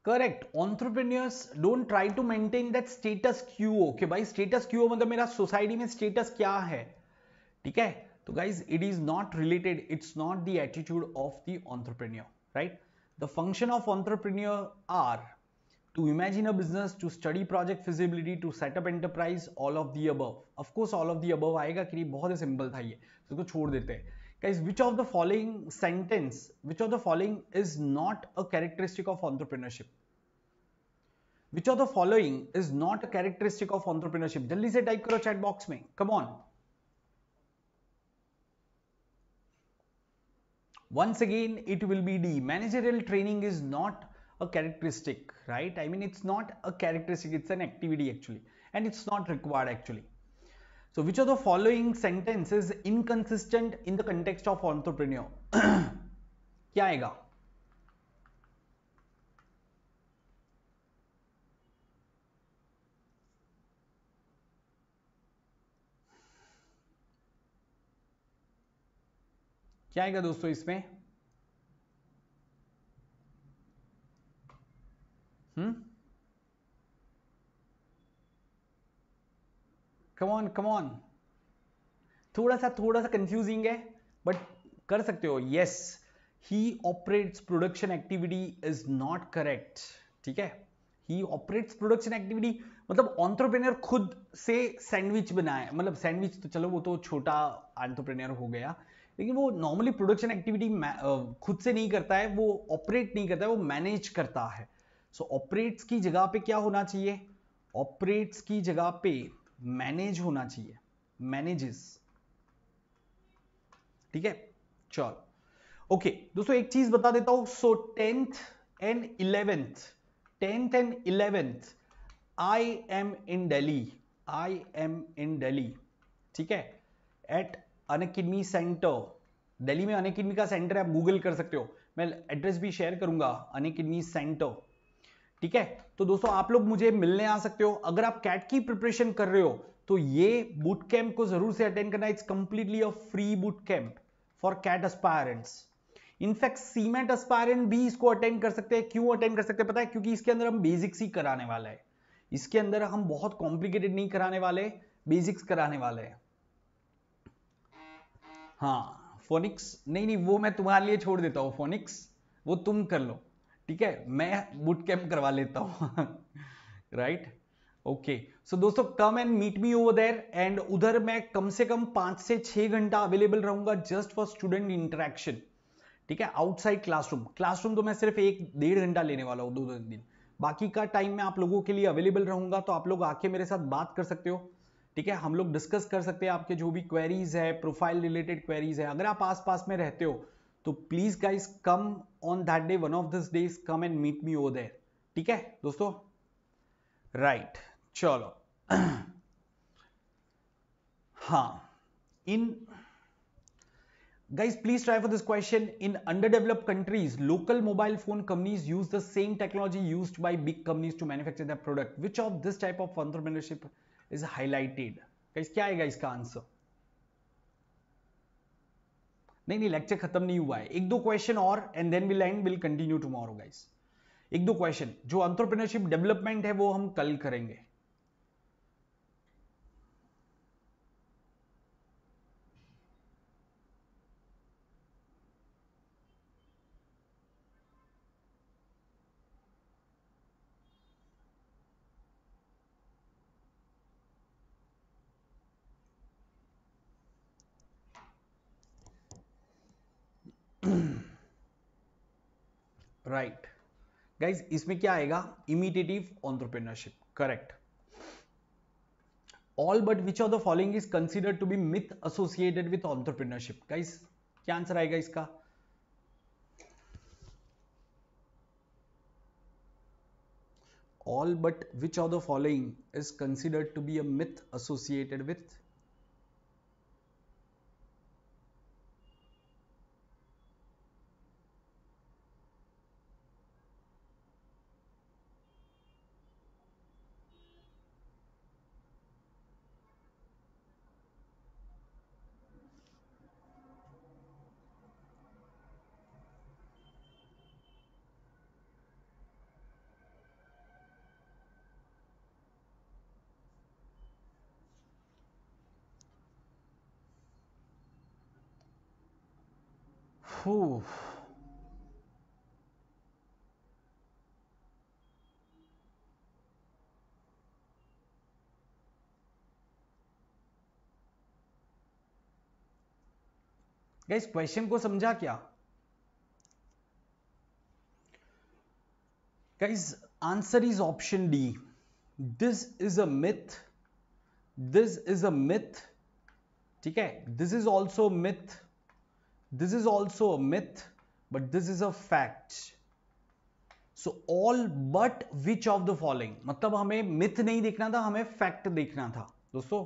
correct entrepreneurs don't try to maintain that status quo कि भाई status क्यूओ मतलब मेरा society में status क्या है ठीक है तो guys it is not related it's not the attitude of the entrepreneur right the function of entrepreneur are to imagine a business to study project feasibility to set up enterprise all of the above of course all of the above आएगा क्योंकि बहुत ही simple था ये तो इसको छोड़ देते हैं Guys, which of the following sentence, which of the following is not a characteristic of entrepreneurship? Which of the following is not a characteristic of entrepreneurship? जल्दी se type karo chat box mein. Come on. once again it will be D. Managerial training is not a characteristic, right? I mean, it's not a characteristic, it's an activity actually, and it's not required actually. So which of the following sentence is inconsistent in the context of entrepreneur? क्या आएगा क्या आएगा दोस्तों इसमें हम्म कम on come on थोड़ा सा थोड़ा सा कंफ्यूजिंग है बट कर सकते हो yes he operates production activity is not correct ठीक है ही ऑपरेट्स प्रोडक्शन एक्टिविटी मतलब ऑन्ट्रप्रेनियर खुद से सैंडविच बनाए मतलब सैंडविच तो चलो वो तो छोटा ऑन्ट्रप्रेनियर हो गया लेकिन वो नॉर्मली प्रोडक्शन एक्टिविटी खुद से नहीं करता है वो ऑपरेट नहीं करता है वो मैनेज करता है सो so, ऑपरेट्स की जगह पे क्या होना चाहिए ऑपरेट्स की जगह पे मैनेज होना चाहिए मैनेजेस ठीक है चलो ओके दोस्तों एक चीज बता देता हूं so tenth and eleventh tenth and eleventh I am in Delhi I am in Delhi ठीक है एट अनकिडमी सेंटर दिल्ली में अनकिडमी का सेंटर है आप गूगल कर सकते हो मैं एड्रेस भी शेयर करूंगा अनकिडमी सेंटर ठीक है तो दोस्तों आप लोग मुझे मिलने आ सकते हो अगर आप कैट की प्रिपरेशन कर रहे हो तो ये बूट कैंप को जरूर से अटेंड करना it's completely a free boot camp for CAT aspirants in fact CMAT aspirant भी इसको अटेंड कर सकते हैं क्यों अटेंड कर सकते हैं पता है क्योंकि इसके अंदर हम बेसिक्स ही कराने वाला है इसके अंदर हम बहुत कॉम्प्लिकेटेड नहीं कराने वाले बेसिक्स कराने वाले हैं हाँ फोनिक्स नहीं नहीं वो मैं तुम्हारे लिए छोड़ देता हूँ फोनिक्स वो तुम कर लो ठीक है मैं बुट कैम्प करवा लेता हूं राइट ओके सो दोस्तों come and meet me over there and उधर मैं कम से कम पांच से छह घंटा अवेलेबल रहूंगा जस्ट फॉर स्टूडेंट इंटरेक्शन ठीक है आउटसाइड क्लासरूम क्लासरूम तो मैं सिर्फ एक डेढ़ घंटा लेने वाला हूँ दो दो दिन बाकी का टाइम मैं आप लोगों के लिए अवेलेबल रहूंगा तो आप लोग आके मेरे साथ बात कर सकते हो ठीक है हम लोग डिस्कस कर सकते हैं आपके जो भी क्वेरीज है प्रोफाइल रिलेटेड क्वेरीज है अगर आप आस पास में रहते हो तो please guys come on that day one of this days come and meet me over there ठीक है दोस्तों राइट right, चलो हाँ इन guys please try for this question in under develop countries local mobile phone companies use the same technology use by big companies to manufacture the product which of this type of entrepreneurship is highlighted guys क्या आएगा इसका answer नहीं नहीं lecture खत्म नहीं हुआ है एक दो क्वेश्चन और and then will and will continue tomorrow guys एक दो क्वेश्चन जो एंटरप्रेन्योरशिप डेवलपमेंट है वो हम कल करेंगे राइट गाइज इसमें क्या आएगा imitative entrepreneurship correct all but which of the following is considered to be myth associated with entrepreneurship guys क्या आंसर आएगा इसका all but which of the following is considered to be a myth associated with Whew. इस question को समझा क्या guys answer is option D this is a myth this is a myth ठीक है this is also myth This is also a myth, but this is a fact. So all but which of the following मतलब हमें myth नहीं देखना था हमें fact देखना था दोस्तों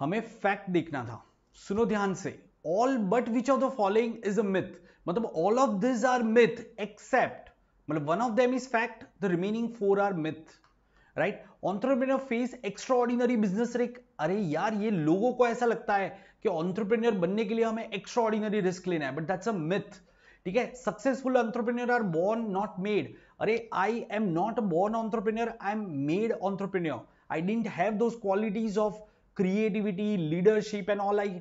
हमें फैक्ट देखना था सुनो ध्यान से all but which of the following is a myth मतलब all of this are myth except मतलब one of them is fact the remaining four are myth right entrepreneur face extra ordinary business risk अरे यार ये लोगों को ऐसा लगता है कि ऑन्ट्रप्रेन्योर बनने के लिए हमें एक्स्ट्रा ऑर्डिनरी रिस्क लेना है बट दैट्स अ मिथ ठीक है successful entrepreneur are born not made अरे I am not born entrepreneur I am made entrepreneur I didn't have those qualities of creativity leadership and all I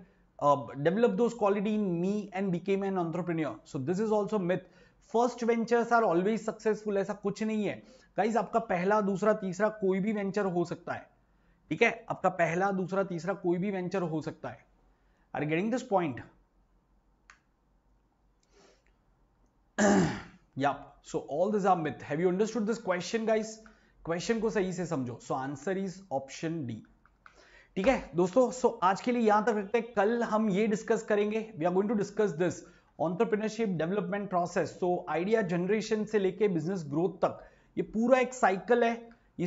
develop those quality in me and became an entrepreneur so this is also myth first ventures are always successful ऐसा कुछ नहीं है guys आपका पहला दूसरा तीसरा कोई भी वेंचर हो सकता है ठीक है आपका पहला दूसरा तीसरा कोई भी वेंचर हो सकता है Are you getting this point? yep. So all these are myth. Have you understood this question, guys? Question को सही से समझो so answer is option D ठीक है दोस्तों सो so आज के लिए यहां तक रखते हैं कल हम ये डिस्कस करेंगे we are going to discuss this entrepreneurship development process so idea generation से लेके बिजनेस ग्रोथ तक ये पूरा एक साइकिल है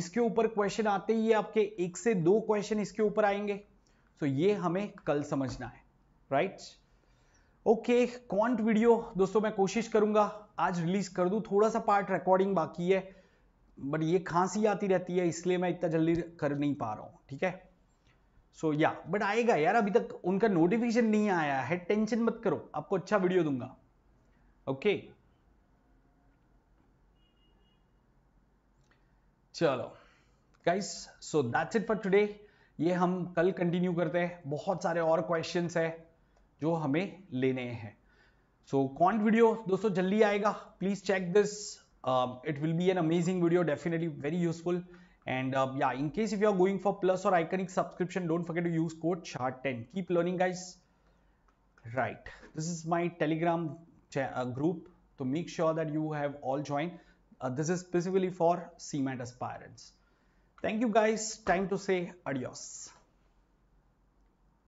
इसके ऊपर क्वेश्चन आते ही आपके एक से दो क्वेश्चन इसके ऊपर आएंगे सो ये हमें कल समझना है राइट ओके क्वांट वीडियो दोस्तों मैं कोशिश करूंगा आज रिलीज कर दू थोड़ा सा पार्ट रिकॉर्डिंग बाकी है बट ये खांसी आती रहती है इसलिए मैं इतना जल्दी कर नहीं पा रहा हूं ठीक है सो या बट आएगा यार अभी तक उनका नोटिफिकेशन नहीं आया है टेंशन मत करो आपको अच्छा वीडियो दूंगा ओके okay. चलो guys so that's it for today ये हम कल कंटिन्यू करते हैं बहुत सारे और क्वेश्चन है जो हमें लेने हैं सो क्वांट वीडियो दोस्तों जल्दी आएगा please check this it will be an amazing video definitely very useful and या in case if you are going for plus और iconic subscription don't forget to use code short ten keep learning guys right this is my Telegram group to make sure that you have all join this is specifically for cement aspirants Thank you guys. Time to say adios.